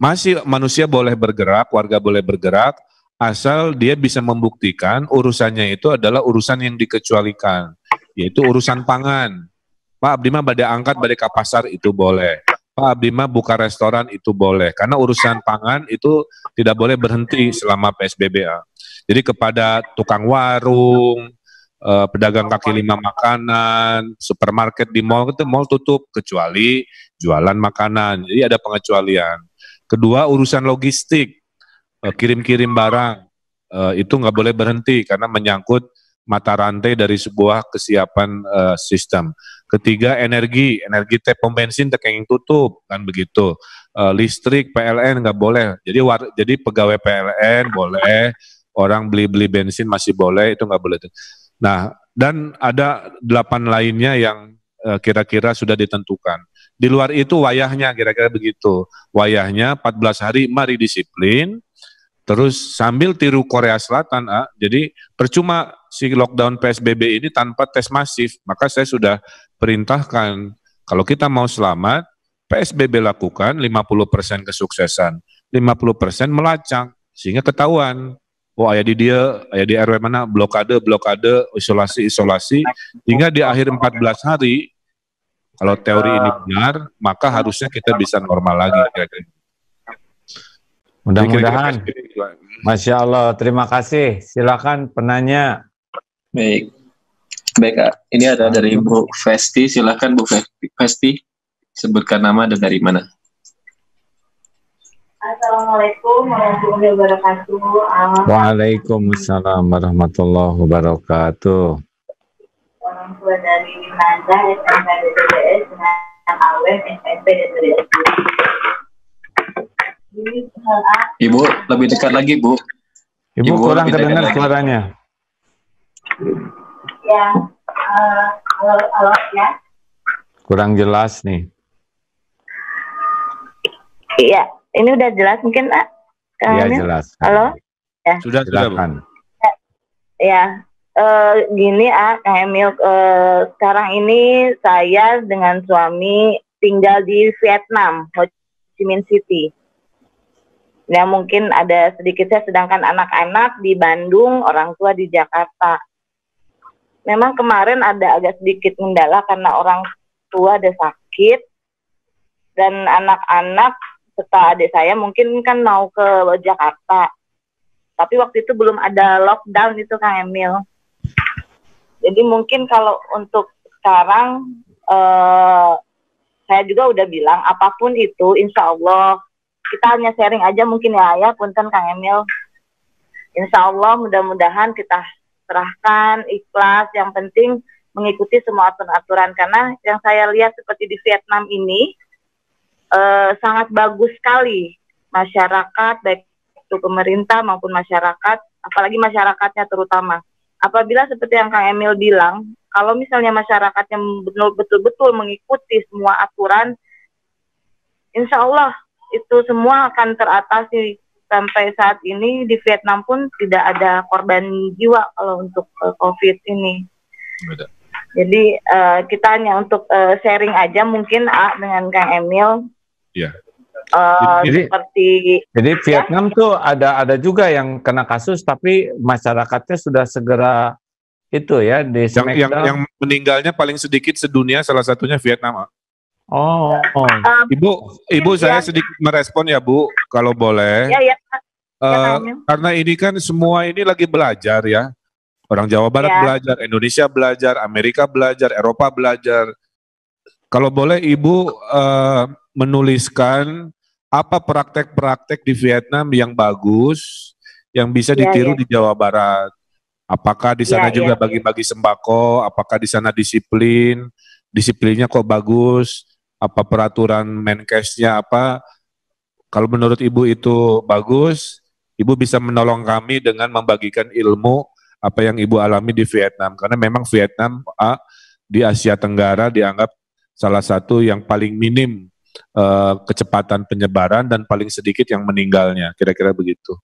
masih manusia boleh bergerak, warga boleh bergerak asal dia bisa membuktikan urusannya itu adalah urusan yang dikecualikan, yaitu urusan pangan. Pak Abdima badai angkat, badai kapasar itu boleh. Pak Abdima buka restoran itu boleh karena urusan pangan itu tidak boleh berhenti selama PSBB. Jadi kepada tukang warung, uh, pedagang kaki lima makanan, supermarket di mall itu mall tutup kecuali jualan makanan. Jadi ada pengecualian. Kedua urusan logistik, eh, kirim-kirim barang uh, itu nggak boleh berhenti karena menyangkut mata rantai dari sebuah kesiapan uh, sistem. Ketiga energi, energi teh pom bensin tekeng tutup kan begitu. Uh, listrik PLN nggak boleh. Jadi war, jadi pegawai PLN boleh, orang beli beli bensin masih boleh itu nggak boleh. Nah, dan ada delapan lainnya yang eh, kira-kira sudah ditentukan. Di luar itu wayahnya kira-kira begitu. Wayahnya 14 hari mari disiplin, terus sambil tiru Korea Selatan, ah, jadi percuma si lockdown PSBB ini tanpa tes masif. Maka saya sudah perintahkan kalau kita mau selamat, PSBB lakukan 50% kesuksesan, 50% melacak sehingga ketahuan oh ayah di dia, ayah di RW mana, blokade, blokade, isolasi, isolasi, hingga di akhir 14 hari, kalau teori ini benar, maka harusnya kita bisa normal lagi. Mudah-mudahan. Masya Allah, terima kasih. Silakan penanya. Baik. Baik, Ini ada dari Bu Festi. Silakan Bu Festi. Sebutkan nama dan dari mana. Assalamualaikum warahmatullahi wabarakatuh. Waalaikumsalam warahmatullahi wabarakatuh. Orang tua dari Minanda, SMP DTBS, dengan AW, SMP DTBS. Ibu, lebih dekat lagi, Bu. Ibu, Ibu kurang terdengar suaranya. Ya, uh, halo, halo, ya. Kurang jelas nih. Iya. Ini udah jelas mungkin, ah Iya, jelas. Halo? Ya. Sudah, Silakan. Ya, ya. gini ah, Kak Emil, uh, sekarang ini saya dengan suami tinggal di Vietnam, Ho Chi Minh City. Ya mungkin ada sedikit saya sedangkan anak-anak di Bandung, orang tua di Jakarta. Memang kemarin ada agak sedikit kendala karena orang tua ada sakit dan anak-anak serta adik saya mungkin kan mau ke Jakarta. Tapi waktu itu belum ada lockdown itu Kang Emil. Jadi mungkin kalau untuk sekarang eh, saya juga udah bilang apapun itu insya Allah kita hanya sharing aja mungkin ya ya punten Kang Emil. Insya Allah mudah-mudahan kita serahkan ikhlas yang penting mengikuti semua aturan-aturan karena yang saya lihat seperti di Vietnam ini Eh, sangat bagus sekali masyarakat baik itu pemerintah maupun masyarakat apalagi masyarakatnya terutama apabila seperti yang Kang Emil bilang kalau misalnya masyarakatnya betul-betul mengikuti semua aturan insya Allah itu semua akan teratasi sampai saat ini di Vietnam pun tidak ada korban jiwa kalau untuk uh, COVID ini. Beda. Jadi uh, kita hanya untuk uh, sharing aja mungkin A dengan Kang Emil Iya. Uh, jadi, seperti jadi ya. Vietnam ya? tuh ada ada juga yang kena kasus tapi masyarakatnya sudah segera itu ya di yang, yang yang meninggalnya paling sedikit sedunia salah satunya Vietnam. Ah. Oh, oh. Um, ibu ibu ya, saya iya. sedikit merespon ya bu kalau boleh. Ya, ya. Uh, ya, karena ini kan semua ini lagi belajar ya orang Jawa Barat ya. belajar, Indonesia belajar, Amerika belajar, Eropa belajar. Kalau boleh ibu uh, menuliskan apa praktek-praktek di Vietnam yang bagus yang bisa ya, ditiru ya, ya. di Jawa Barat. Apakah di sana ya, juga ya, ya. bagi-bagi sembako? Apakah di sana disiplin? Disiplinnya kok bagus? Apa peraturan menkesnya apa? Kalau menurut Ibu itu bagus, Ibu bisa menolong kami dengan membagikan ilmu apa yang Ibu alami di Vietnam. Karena memang Vietnam di Asia Tenggara dianggap salah satu yang paling minim uh, kecepatan penyebaran dan paling sedikit yang meninggalnya, kira-kira begitu.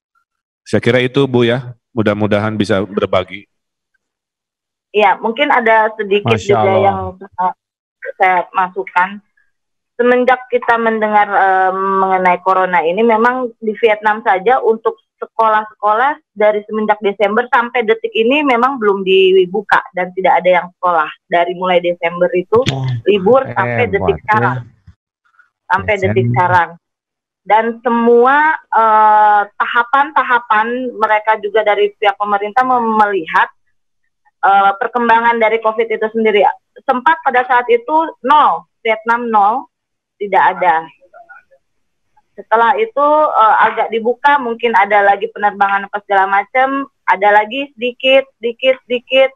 Saya kira itu Bu ya, mudah-mudahan bisa berbagi. Ya, mungkin ada sedikit Masya juga Allah. yang uh, saya masukkan. Semenjak kita mendengar uh, mengenai corona ini, memang di Vietnam saja untuk sekolah-sekolah dari semenjak Desember sampai detik ini memang belum dibuka dan tidak ada yang sekolah dari mulai Desember itu oh, libur sampai detik sekarang sampai detik sekarang. Dan semua eh, tahapan-tahapan uh, mereka juga dari pihak pemerintah melihat uh, perkembangan dari COVID itu sendiri. Sempat pada saat itu nol, Vietnam nol, tidak ada. Setelah itu uh, agak dibuka, mungkin ada lagi penerbangan apa segala macam, ada lagi sedikit, sedikit, sedikit.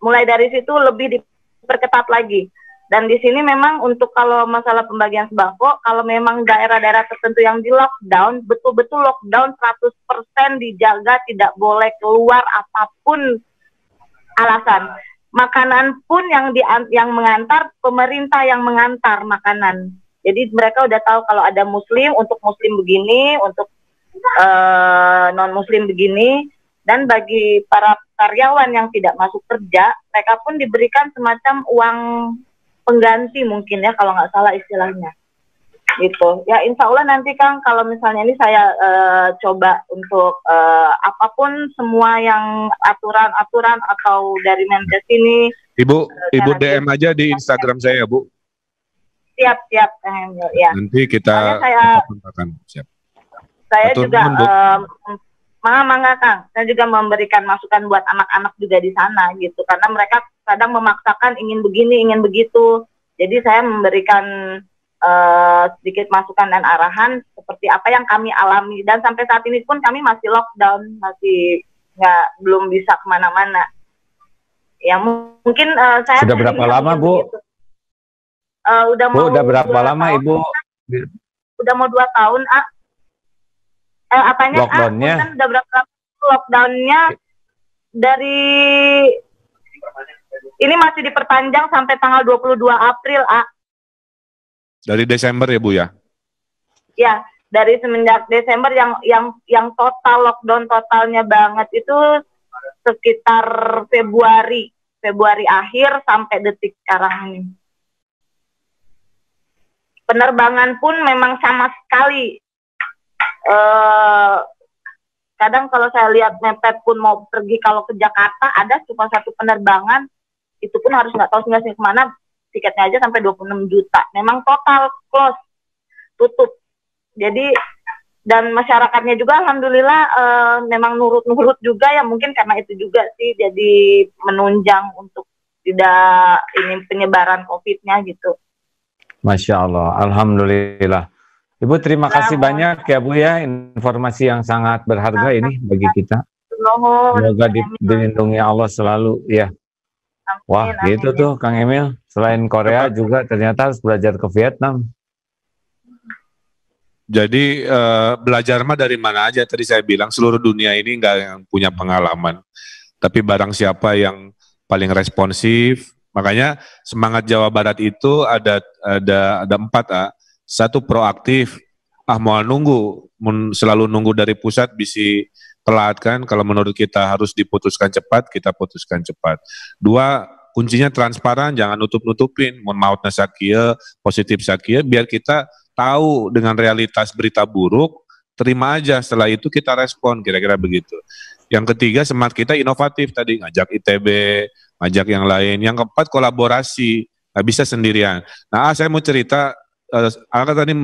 Mulai dari situ lebih diperketat lagi dan di sini memang untuk kalau masalah pembagian sembako, kalau memang daerah-daerah tertentu yang di lockdown, betul-betul lockdown 100% dijaga tidak boleh keluar apapun alasan. Makanan pun yang di, yang mengantar pemerintah yang mengantar makanan. Jadi mereka udah tahu kalau ada muslim untuk muslim begini, untuk uh, eh, non muslim begini dan bagi para karyawan yang tidak masuk kerja, mereka pun diberikan semacam uang pengganti mungkin ya kalau nggak salah istilahnya gitu ya insya Allah nanti Kang kalau misalnya ini saya uh, coba untuk uh, apapun semua yang aturan-aturan atau dari Menkes ini Ibu uh, Ibu DM aja di Instagram saya ya Bu siap siap ya nanti kita saya, saya siap saya juga um, mangga mangga Kang saya juga memberikan masukan buat anak-anak juga di sana gitu karena mereka kadang memaksakan ingin begini ingin begitu jadi saya memberikan uh, sedikit masukan dan arahan seperti apa yang kami alami dan sampai saat ini pun kami masih lockdown masih nggak belum bisa kemana-mana ya mungkin uh, saya sudah berapa lama bu uh, udah bu, mau udah berapa lama tahun, ibu udah mau dua tahun ah eh, apanya ah, lockdownnya ah, udah berapa lockdownnya dari ini masih diperpanjang sampai tanggal 22 April ah dari Desember ya bu ya ya dari semenjak Desember yang yang yang total lockdown totalnya banget itu sekitar Februari Februari akhir sampai detik sekarang ini penerbangan pun memang sama sekali Eh, kadang kalau saya lihat mepet pun mau pergi kalau ke Jakarta ada cuma satu penerbangan itu pun harus nggak tahu sih kemana tiketnya aja sampai 26 juta memang total close tutup jadi dan masyarakatnya juga alhamdulillah e, memang nurut-nurut juga ya mungkin karena itu juga sih jadi menunjang untuk tidak ini penyebaran covidnya gitu. Masya Allah, alhamdulillah. Ibu terima kasih banyak ya Bu ya informasi yang sangat berharga ini bagi kita. Semoga dilindungi Allah selalu ya. Wah, gitu ya. tuh Kang Emil. Selain Korea juga ternyata harus belajar ke Vietnam. Jadi uh, belajar mah dari mana aja tadi saya bilang seluruh dunia ini nggak yang punya pengalaman. Tapi barang siapa yang paling responsif, makanya semangat Jawa Barat itu ada ada ada empat ah. Satu proaktif, ah mau nunggu, selalu nunggu dari pusat bisa telat kan, kalau menurut kita harus diputuskan cepat, kita putuskan cepat. Dua, kuncinya transparan, jangan nutup-nutupin, mau mautnya sakia, positif sakia, biar kita tahu dengan realitas berita buruk, terima aja setelah itu kita respon kira-kira begitu yang ketiga semangat kita inovatif tadi ngajak ITB ngajak yang lain yang keempat kolaborasi nggak bisa sendirian nah ah, saya mau cerita uh, tadi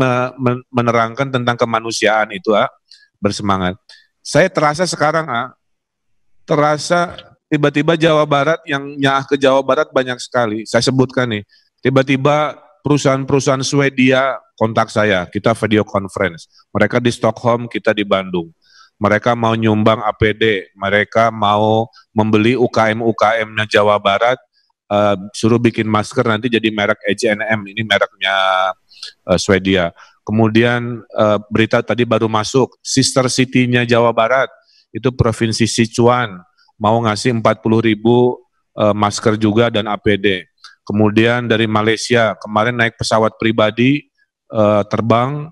menerangkan tentang kemanusiaan itu, ah, bersemangat. Saya terasa sekarang, ah, terasa tiba-tiba Jawa Barat yang nyah ke Jawa Barat banyak sekali. Saya sebutkan nih, tiba-tiba perusahaan-perusahaan Swedia kontak saya, kita video conference. Mereka di Stockholm, kita di Bandung mereka mau nyumbang APD, mereka mau membeli UKM-UKM-nya Jawa Barat, uh, suruh bikin masker nanti jadi merek EJNM ini mereknya uh, Swedia. Kemudian uh, berita tadi baru masuk sister city-nya Jawa Barat itu provinsi Sichuan mau ngasih 40 ribu uh, masker juga dan APD. Kemudian dari Malaysia kemarin naik pesawat pribadi uh, terbang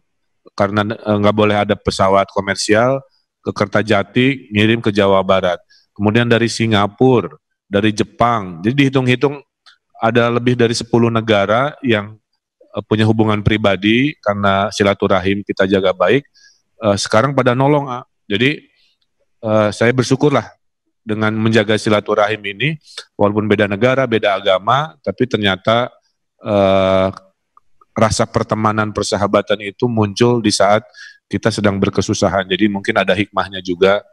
karena nggak uh, boleh ada pesawat komersial ke Kertajati ngirim ke Jawa Barat. Kemudian dari Singapura dari Jepang. Jadi dihitung-hitung ada lebih dari 10 negara yang eh, punya hubungan pribadi karena silaturahim kita jaga baik. Eh, sekarang pada nolong, ah. jadi eh, saya bersyukurlah dengan menjaga silaturahim ini, walaupun beda negara, beda agama, tapi ternyata rasa pertemanan persahabatan itu muncul di saat kita sedang berkesusahan. Jadi mungkin ada hikmahnya juga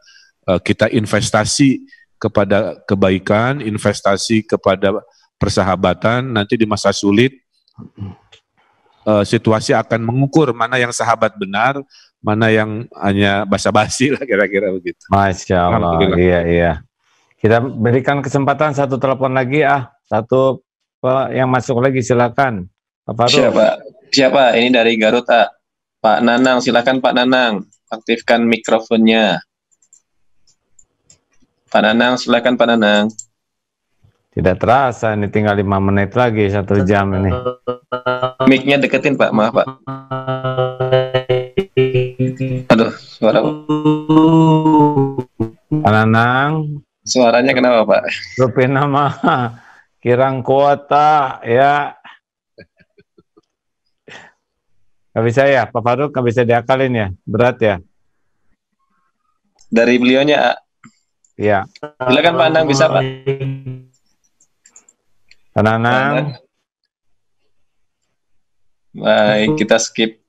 kita investasi kepada kebaikan, investasi kepada persahabatan, nanti di masa sulit uh, situasi akan mengukur mana yang sahabat benar, mana yang hanya basa-basi lah kira-kira begitu. Masya Allah, iya iya. Kita berikan kesempatan satu telepon lagi ah, satu yang masuk lagi silakan. Siapa? Siapa? Ini dari Garut ah. Pak Nanang, silakan Pak Nanang aktifkan mikrofonnya. Pak Nanang, silakan Pak Nanang. Tidak terasa, ini tinggal lima menit lagi satu jam ini. Mic-nya deketin Pak, maaf Pak. Aduh, suara Pak. Nanang. Suaranya kenapa Pak? Rupin nama kirang kuota ya. Gak bisa ya, Pak Faruk gak bisa diakalin ya, berat ya. Dari beliaunya Iya. Silakan Pak Anang bisa Pak. Pak Anang. Baik, kita skip.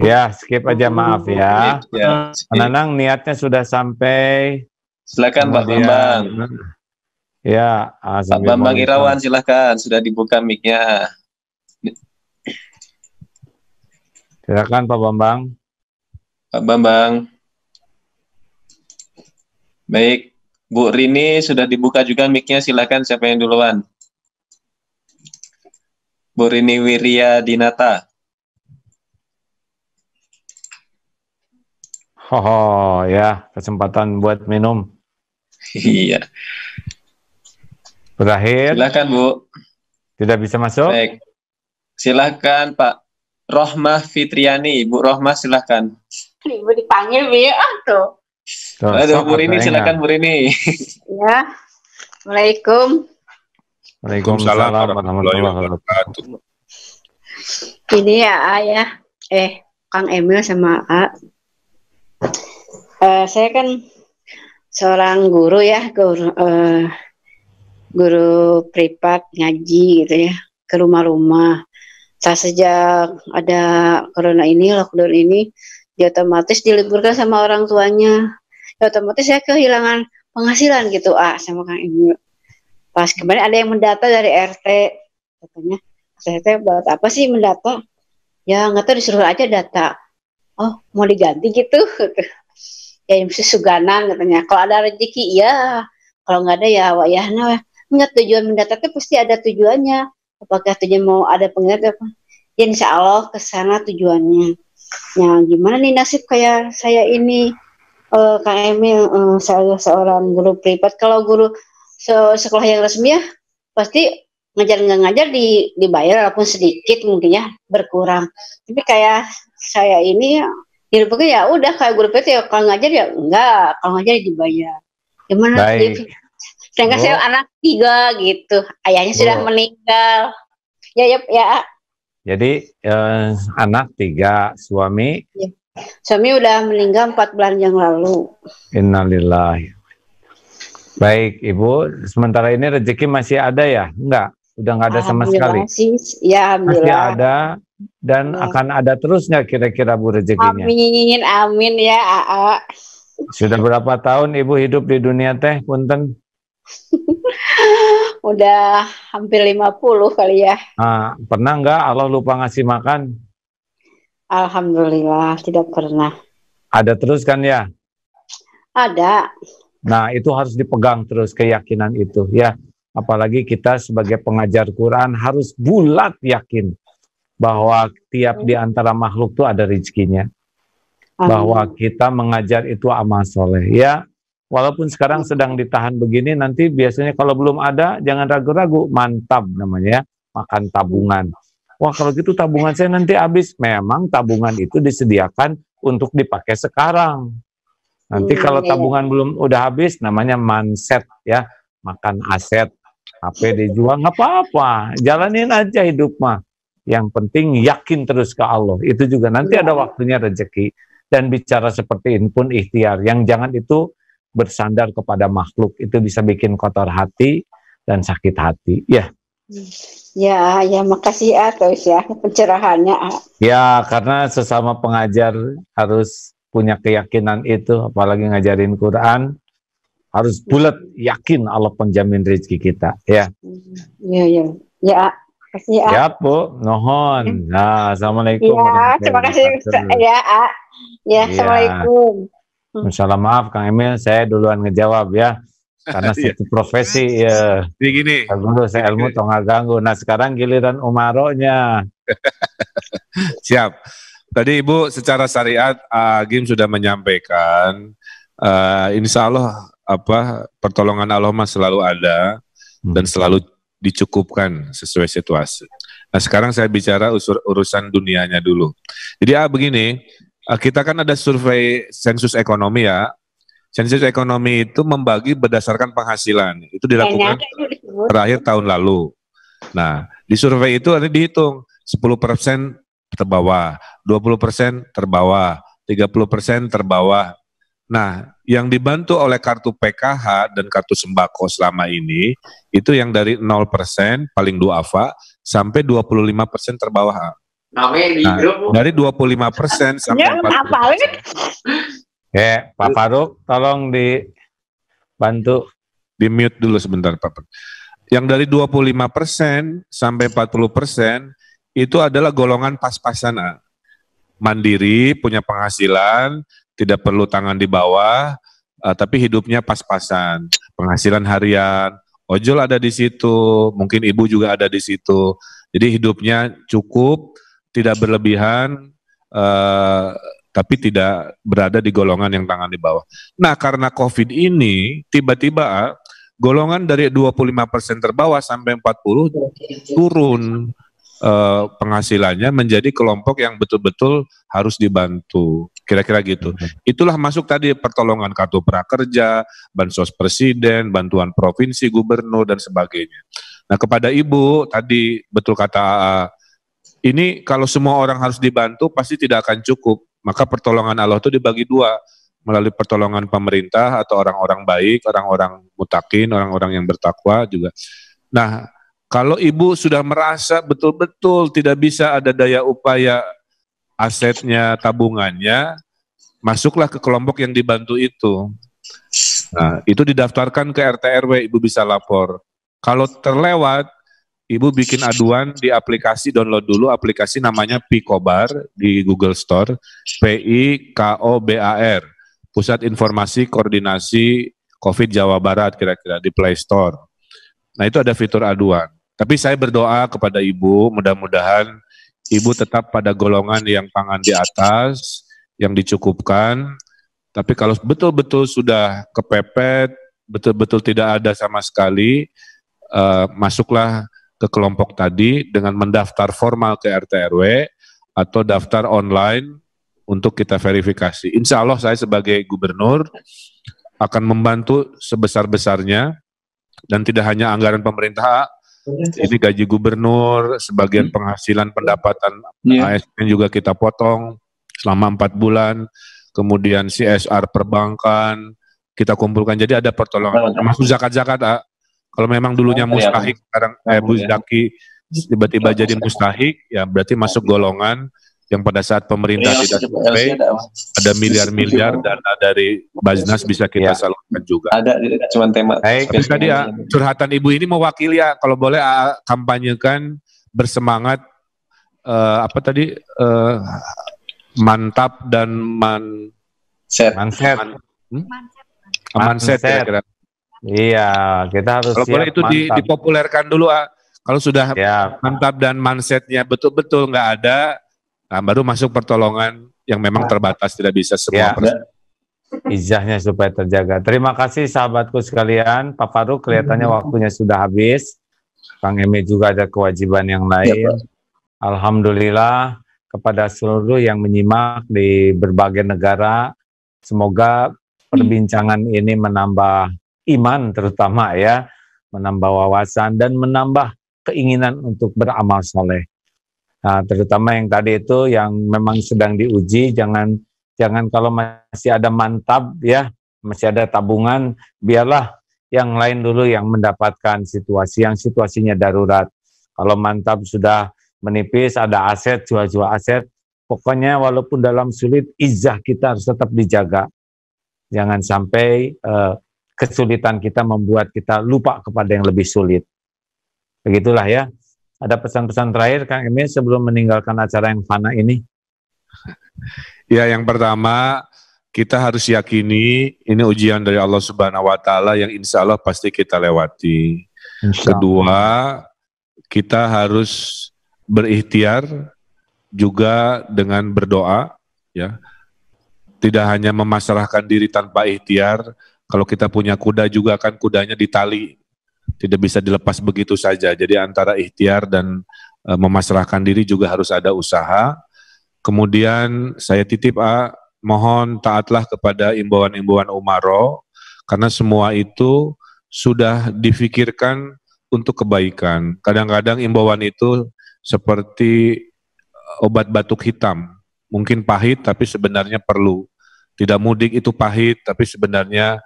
Ya, skip aja maaf ya. Skip, ya, skip. Pak Anang niatnya sudah sampai. Silakan Pak Bambang. Ya, ah, Pak Bambang monitor. Irawan silakan sudah dibuka mic-nya. Silakan Pak Bambang. Pak Bambang. Baik, Bu Rini sudah dibuka juga mic-nya, silakan siapa yang duluan. Bu Rini Wiria Dinata. Oh ya, kesempatan buat minum. Iya. Berakhir. Silakan Bu. Tidak bisa masuk. Baik. Silakan Pak Rohmah Fitriani, Bu Rohmah silahkan. Ibu dipanggil Bu, ya. ah tuh. Tuh, Aduh, Bu Rini, silakan Bu Rini. Ya, Assalamualaikum. Waalaikumsalam warahmatullahi wabarakatuh. Ini ya, A, ya. Eh, Kang Emil sama A. Uh, saya kan seorang guru ya, guru, uh, guru privat ngaji gitu ya, ke rumah-rumah. Saya sejak ada corona ini, lockdown ini, ya otomatis diliburkan sama orang tuanya ya otomatis saya kehilangan penghasilan gitu ah sama kang Emil pas kemarin ada yang mendata dari RT katanya saya teh buat apa sih mendata ya nggak tahu disuruh aja data oh mau diganti gitu [LAUGHS] ya mesti suganan katanya kalau ada rezeki ya kalau nggak ada ya wayahna ingat ya. tujuan mendata itu pasti ada tujuannya apakah tujuan mau ada pengganti apa ya insya Allah kesana tujuannya ya gimana nih nasib kayak saya ini uh, Kak Emil uh, eh, saya seorang guru privat kalau guru se sekolah yang resmi ya pasti ngajar nggak ngajar di dibayar walaupun sedikit mungkin ya berkurang tapi kayak saya ini hidup ya udah kayak guru privat ya kalau ngajar ya enggak kalau ngajar ya dibayar gimana sih? sedangkan saya oh. anak tiga gitu ayahnya Bo. sudah oh. meninggal ya ya ya jadi eh, anak tiga, suami? Ya. Suami udah meninggal empat bulan yang lalu. Innalillahi. Baik, Ibu. Sementara ini rezeki masih ada ya? Enggak? Udah nggak ada sama sekali? Masih, ya Masih ada dan ya. akan ada terusnya kira-kira Bu rezekinya? Amin, amin ya A-a. Sudah berapa tahun Ibu hidup di dunia teh, Punten? [LAUGHS] udah hampir 50 kali ya. Nah, pernah nggak Allah lupa ngasih makan? Alhamdulillah tidak pernah. Ada terus kan ya? Ada. Nah, itu harus dipegang terus keyakinan itu ya. Apalagi kita sebagai pengajar Quran harus bulat yakin bahwa tiap di antara makhluk itu ada rezekinya. Bahwa kita mengajar itu amal soleh ya walaupun sekarang sedang ditahan begini, nanti biasanya kalau belum ada, jangan ragu-ragu, mantap namanya ya, makan tabungan. Wah kalau gitu tabungan saya nanti habis. Memang tabungan itu disediakan untuk dipakai sekarang. Nanti hmm, kalau iya. tabungan belum udah habis, namanya manset ya, makan aset. HP dijual nggak apa-apa, jalanin aja hidup mah. Yang penting yakin terus ke Allah. Itu juga nanti ada iya. waktunya rezeki. Dan bicara seperti ini pun ikhtiar. Yang jangan itu bersandar kepada makhluk itu bisa bikin kotor hati dan sakit hati. Ya. Ya, ya makasih atas ya, ya pencerahannya. Ya, karena sesama pengajar harus punya keyakinan itu, apalagi ngajarin Quran harus bulat yakin Allah penjamin rezeki kita. Ya. Ya, ya. Ya, kasih A. Ya. ya, Bu. Nohon. Ya. Nah, Assalamualaikum. Ya, terima kasih. Ah. Ya, Ya, Assalamualaikum. Hmm. Insya Allah maaf Kang Emil, saya duluan ngejawab ya. Karena situ [LAUGHS] iya. profesi ya. Jadi gini. Dulu saya ilmu nggak ganggu. Nah sekarang giliran Umaronya. [LAUGHS] Siap. Tadi Ibu secara syariat ah, Agim sudah menyampaikan, uh, insya Allah apa pertolongan Allah Mas selalu ada hmm. dan selalu dicukupkan sesuai situasi. Nah sekarang saya bicara urusan dunianya dulu. Jadi ah begini, Eh, kita kan ada survei sensus ekonomi ya. Sensus ekonomi itu membagi berdasarkan penghasilan. Itu dilakukan terakhir tahun lalu. Nah, di survei itu ada dihitung 10% terbawah, 20% terbawah, 30% terbawah. Nah, yang dibantu oleh kartu PKH dan kartu sembako selama ini itu yang dari 0% paling duafa sampai 25% terbawah namanya di nah, grup dari 25 persen sampai ya, 40 persen. Ya, Pak Faruk, tolong dibantu. Di mute dulu sebentar Pak. Yang dari 25 persen sampai 40 persen itu adalah golongan pas-pasan Mandiri, punya penghasilan, tidak perlu tangan di bawah, eh, tapi hidupnya pas-pasan. Penghasilan harian, ojol ada di situ, mungkin ibu juga ada di situ. Jadi hidupnya cukup, tidak berlebihan uh, tapi tidak berada di golongan yang tangan di bawah. Nah, karena Covid ini tiba-tiba ah, golongan dari 25% terbawah sampai 40 turun eh, penghasilannya menjadi kelompok yang betul-betul harus dibantu. Kira-kira gitu. Itulah masuk tadi pertolongan kartu prakerja, bansos presiden, bantuan provinsi, gubernur dan sebagainya. Nah, kepada Ibu tadi betul kata AA ini kalau semua orang harus dibantu pasti tidak akan cukup. Maka pertolongan Allah itu dibagi dua, melalui pertolongan pemerintah atau orang-orang baik, orang-orang mutakin, orang-orang yang bertakwa juga. Nah, kalau ibu sudah merasa betul-betul tidak bisa ada daya upaya asetnya, tabungannya, masuklah ke kelompok yang dibantu itu. Nah, itu didaftarkan ke RT RW, ibu bisa lapor. Kalau terlewat, Ibu bikin aduan di aplikasi download dulu aplikasi namanya Picobar di Google Store P I K O B A R Pusat Informasi Koordinasi Covid Jawa Barat kira-kira di Play Store. Nah itu ada fitur aduan. Tapi saya berdoa kepada ibu mudah-mudahan ibu tetap pada golongan yang pangan di atas yang dicukupkan. Tapi kalau betul-betul sudah kepepet, betul-betul tidak ada sama sekali, uh, masuklah ke kelompok tadi dengan mendaftar formal ke RT RW atau daftar online untuk kita verifikasi. Insya Allah saya sebagai gubernur akan membantu sebesar-besarnya dan tidak hanya anggaran pemerintah ini gaji gubernur, sebagian penghasilan pendapatan yeah. ASN juga kita potong selama empat bulan, kemudian CSR perbankan kita kumpulkan. Jadi ada pertolongan. Termasuk zakat-zakat, ah. Kalau memang dulunya oh, mustahik, ya. sekarang eh, Buzdaki ya. tiba-tiba jadi mustahik, ya berarti masuk golongan yang pada saat pemerintah ya, tidak survei ada miliar-miliar dana dari Baznas bisa kita ya. salurkan juga. Ada tidak cuma tema. Baik, hey, tadi ya, curhatan ibu ini mewakili ya kalau boleh A, ah, kampanyekan bersemangat uh, apa tadi uh, mantap dan man set. Manset. Hmm? Manset. Manset, manset. Ya, Iya, kita harus Kalau boleh itu mantap. dipopulerkan dulu, ah. Kalau sudah ya. mantap dan mindsetnya betul-betul nggak ada, nah baru masuk pertolongan yang memang ya. terbatas tidak bisa semua. Ya. Ijahnya supaya terjaga. Terima kasih sahabatku sekalian. Pak Faruk kelihatannya waktunya sudah habis. Kang Emi juga ada kewajiban yang ya, lain. Ya, Alhamdulillah kepada seluruh yang menyimak di berbagai negara. Semoga perbincangan ini menambah iman terutama ya, menambah wawasan dan menambah keinginan untuk beramal soleh. Nah, terutama yang tadi itu yang memang sedang diuji, jangan jangan kalau masih ada mantap ya, masih ada tabungan, biarlah yang lain dulu yang mendapatkan situasi yang situasinya darurat. Kalau mantap sudah menipis, ada aset, jual-jual aset, pokoknya walaupun dalam sulit, izah kita harus tetap dijaga. Jangan sampai uh, kesulitan kita membuat kita lupa kepada yang lebih sulit. Begitulah ya. Ada pesan-pesan terakhir Kang Emil sebelum meninggalkan acara yang fana ini? [LAUGHS] Ya, yang pertama kita harus yakini ini ujian dari Allah Subhanahu wa taala yang insya Allah pasti kita lewati. Kedua, kita harus berikhtiar juga dengan berdoa ya. Tidak hanya memasrahkan diri tanpa ikhtiar, kalau kita punya kuda juga kan kudanya ditali, tidak bisa dilepas begitu saja. Jadi antara ikhtiar dan e, memasrahkan diri juga harus ada usaha. Kemudian saya titip A, mohon taatlah kepada imbauan-imbauan Umaro, karena semua itu sudah difikirkan untuk kebaikan. Kadang-kadang imbauan itu seperti obat batuk hitam, mungkin pahit tapi sebenarnya perlu. Tidak mudik itu pahit tapi sebenarnya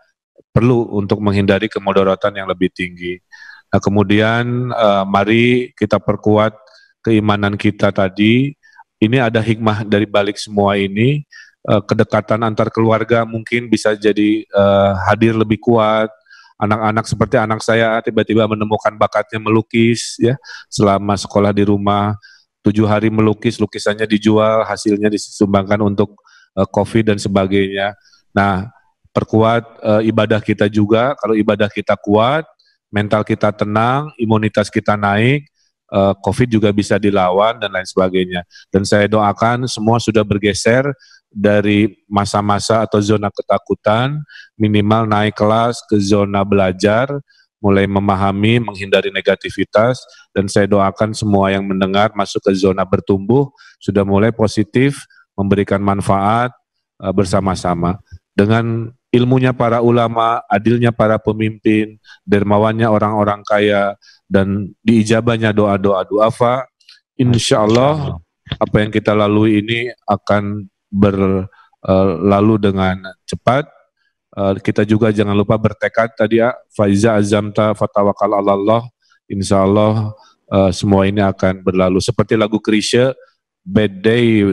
perlu untuk menghindari kemudaratan yang lebih tinggi. Nah, kemudian uh, mari kita perkuat keimanan kita tadi. Ini ada hikmah dari balik semua ini. Uh, kedekatan antar keluarga mungkin bisa jadi uh, hadir lebih kuat. Anak-anak seperti anak saya tiba-tiba menemukan bakatnya melukis ya selama sekolah di rumah tujuh hari melukis lukisannya dijual hasilnya disumbangkan untuk uh, covid dan sebagainya. Nah perkuat e, ibadah kita juga. Kalau ibadah kita kuat, mental kita tenang, imunitas kita naik, e, COVID juga bisa dilawan dan lain sebagainya. Dan saya doakan semua sudah bergeser dari masa-masa atau zona ketakutan minimal naik kelas ke zona belajar mulai memahami menghindari negativitas dan saya doakan semua yang mendengar masuk ke zona bertumbuh sudah mulai positif memberikan manfaat eh, bersama-sama dengan ilmunya para ulama, adilnya para pemimpin, dermawannya orang-orang kaya, dan diijabahnya doa-doa duafa, insya Allah apa yang kita lalui ini akan berlalu eh, dengan cepat. Eh, kita juga jangan lupa bertekad tadi ya, Faiza Azamta Fatawakal Allah, insya Allah eh, semua ini akan berlalu. Seperti lagu Krisya, Bad Day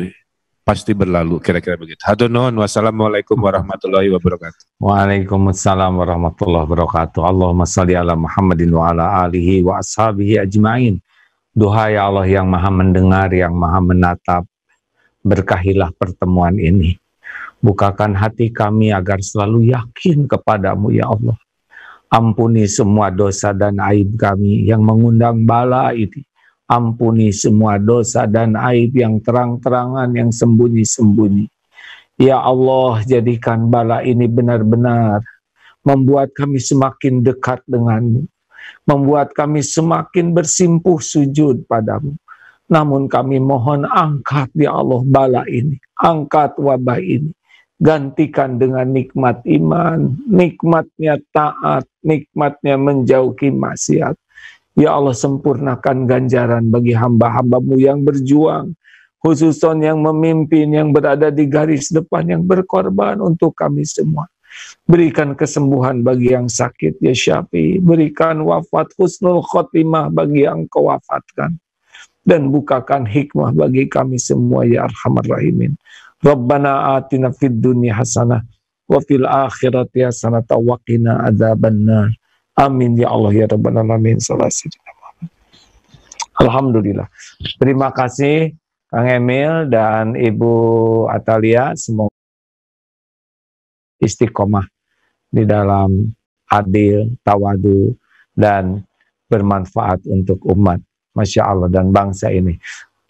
pasti berlalu kira-kira begitu. Hadunuhun wassalamualaikum warahmatullahi wabarakatuh. Waalaikumsalam warahmatullahi wabarakatuh. Allahumma salli ala Muhammadin wa ala alihi wa ashabihi ajma'in. ya Allah yang maha mendengar, yang maha menatap, berkahilah pertemuan ini. Bukakan hati kami agar selalu yakin kepadamu ya Allah. Ampuni semua dosa dan aib kami yang mengundang bala ini ampuni semua dosa dan aib yang terang-terangan yang sembunyi-sembunyi. Ya Allah, jadikan bala ini benar-benar membuat kami semakin dekat denganmu, membuat kami semakin bersimpuh sujud padamu. Namun kami mohon angkat ya Allah bala ini, angkat wabah ini. Gantikan dengan nikmat iman, nikmatnya taat, nikmatnya menjauhi maksiat Ya Allah sempurnakan ganjaran bagi hamba-hambamu yang berjuang, khususnya yang memimpin, yang berada di garis depan, yang berkorban untuk kami semua. Berikan kesembuhan bagi yang sakit, ya Syafi. Berikan wafat husnul khotimah bagi yang kewafatkan Dan bukakan hikmah bagi kami semua, ya Arhamar Rahimin. Rabbana atina fid dunya hasanah, wa fil akhirati hasanah, tawakina Amin ya Allah ya Rabbana Amin. Alhamdulillah. Terima kasih Kang Emil dan Ibu Atalia. Semoga istiqomah di dalam adil, tawadu, dan bermanfaat untuk umat. Masya Allah dan bangsa ini.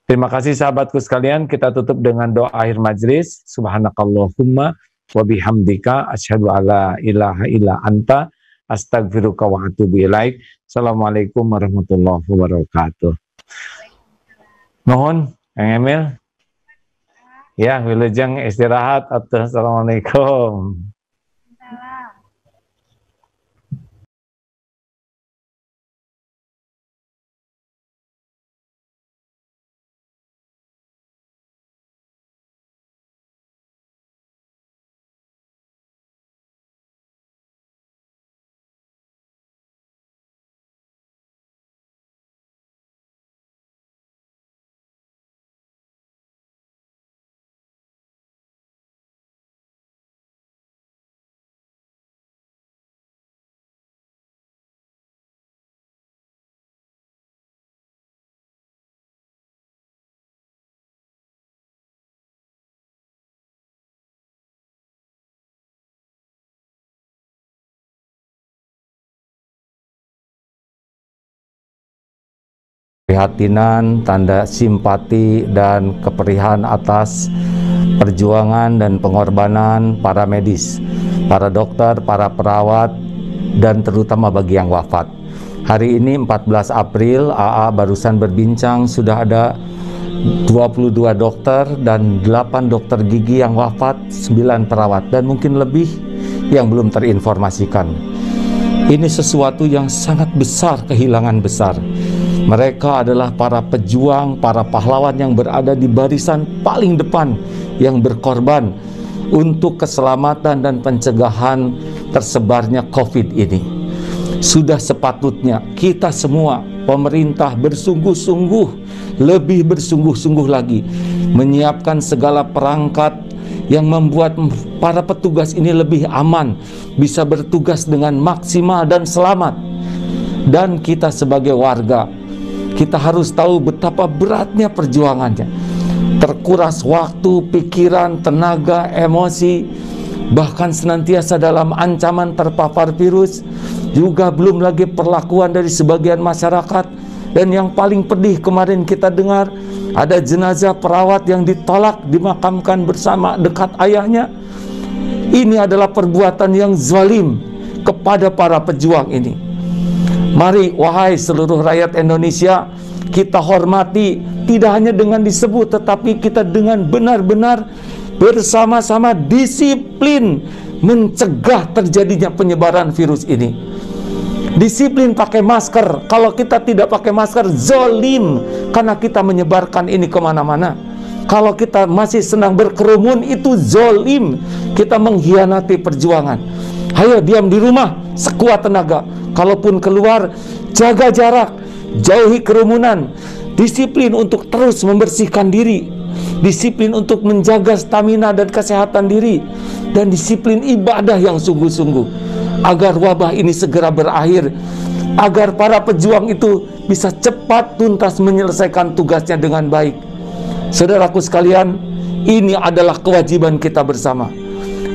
Terima kasih sahabatku sekalian. Kita tutup dengan doa akhir majlis. Subhanakallahumma wabihamdika bihamdika ala ilaha illa anta Astagfirullahaladzim, iya, Assalamualaikum warahmatullahi wabarakatuh. Mohon, Kang Emil. Ya, wilujeng istirahat. Assalamualaikum. keprihatinan, tanda simpati dan keperihan atas perjuangan dan pengorbanan para medis, para dokter, para perawat, dan terutama bagi yang wafat. Hari ini 14 April, AA barusan berbincang sudah ada 22 dokter dan 8 dokter gigi yang wafat, 9 perawat, dan mungkin lebih yang belum terinformasikan. Ini sesuatu yang sangat besar, kehilangan besar mereka adalah para pejuang, para pahlawan yang berada di barisan paling depan yang berkorban untuk keselamatan dan pencegahan tersebarnya COVID ini. Sudah sepatutnya kita semua pemerintah bersungguh-sungguh lebih bersungguh-sungguh lagi menyiapkan segala perangkat yang membuat para petugas ini lebih aman, bisa bertugas dengan maksimal dan selamat. Dan kita sebagai warga kita harus tahu betapa beratnya perjuangannya. Terkuras waktu, pikiran, tenaga, emosi, bahkan senantiasa dalam ancaman terpapar virus, juga belum lagi perlakuan dari sebagian masyarakat. Dan yang paling pedih kemarin kita dengar ada jenazah perawat yang ditolak dimakamkan bersama dekat ayahnya. Ini adalah perbuatan yang zalim kepada para pejuang ini. Mari wahai seluruh rakyat Indonesia kita hormati tidak hanya dengan disebut tetapi kita dengan benar-benar bersama-sama disiplin mencegah terjadinya penyebaran virus ini. Disiplin pakai masker. Kalau kita tidak pakai masker, zolim karena kita menyebarkan ini kemana-mana. Kalau kita masih senang berkerumun itu zolim. Kita mengkhianati perjuangan. Ayo diam di rumah sekuat tenaga. Kalaupun keluar, jaga jarak, jauhi kerumunan. Disiplin untuk terus membersihkan diri. Disiplin untuk menjaga stamina dan kesehatan diri. Dan disiplin ibadah yang sungguh-sungguh. Agar wabah ini segera berakhir agar para pejuang itu bisa cepat tuntas menyelesaikan tugasnya dengan baik. Saudaraku sekalian, ini adalah kewajiban kita bersama.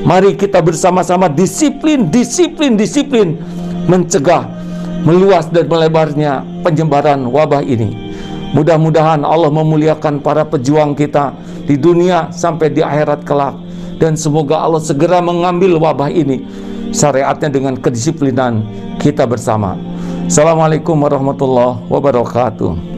Mari kita bersama-sama disiplin, disiplin, disiplin mencegah meluas dan melebarnya penyebaran wabah ini. Mudah-mudahan Allah memuliakan para pejuang kita di dunia sampai di akhirat kelak dan semoga Allah segera mengambil wabah ini syariatnya dengan kedisiplinan kita bersama. Assalamualaikum warahmatullahi wabarakatuh.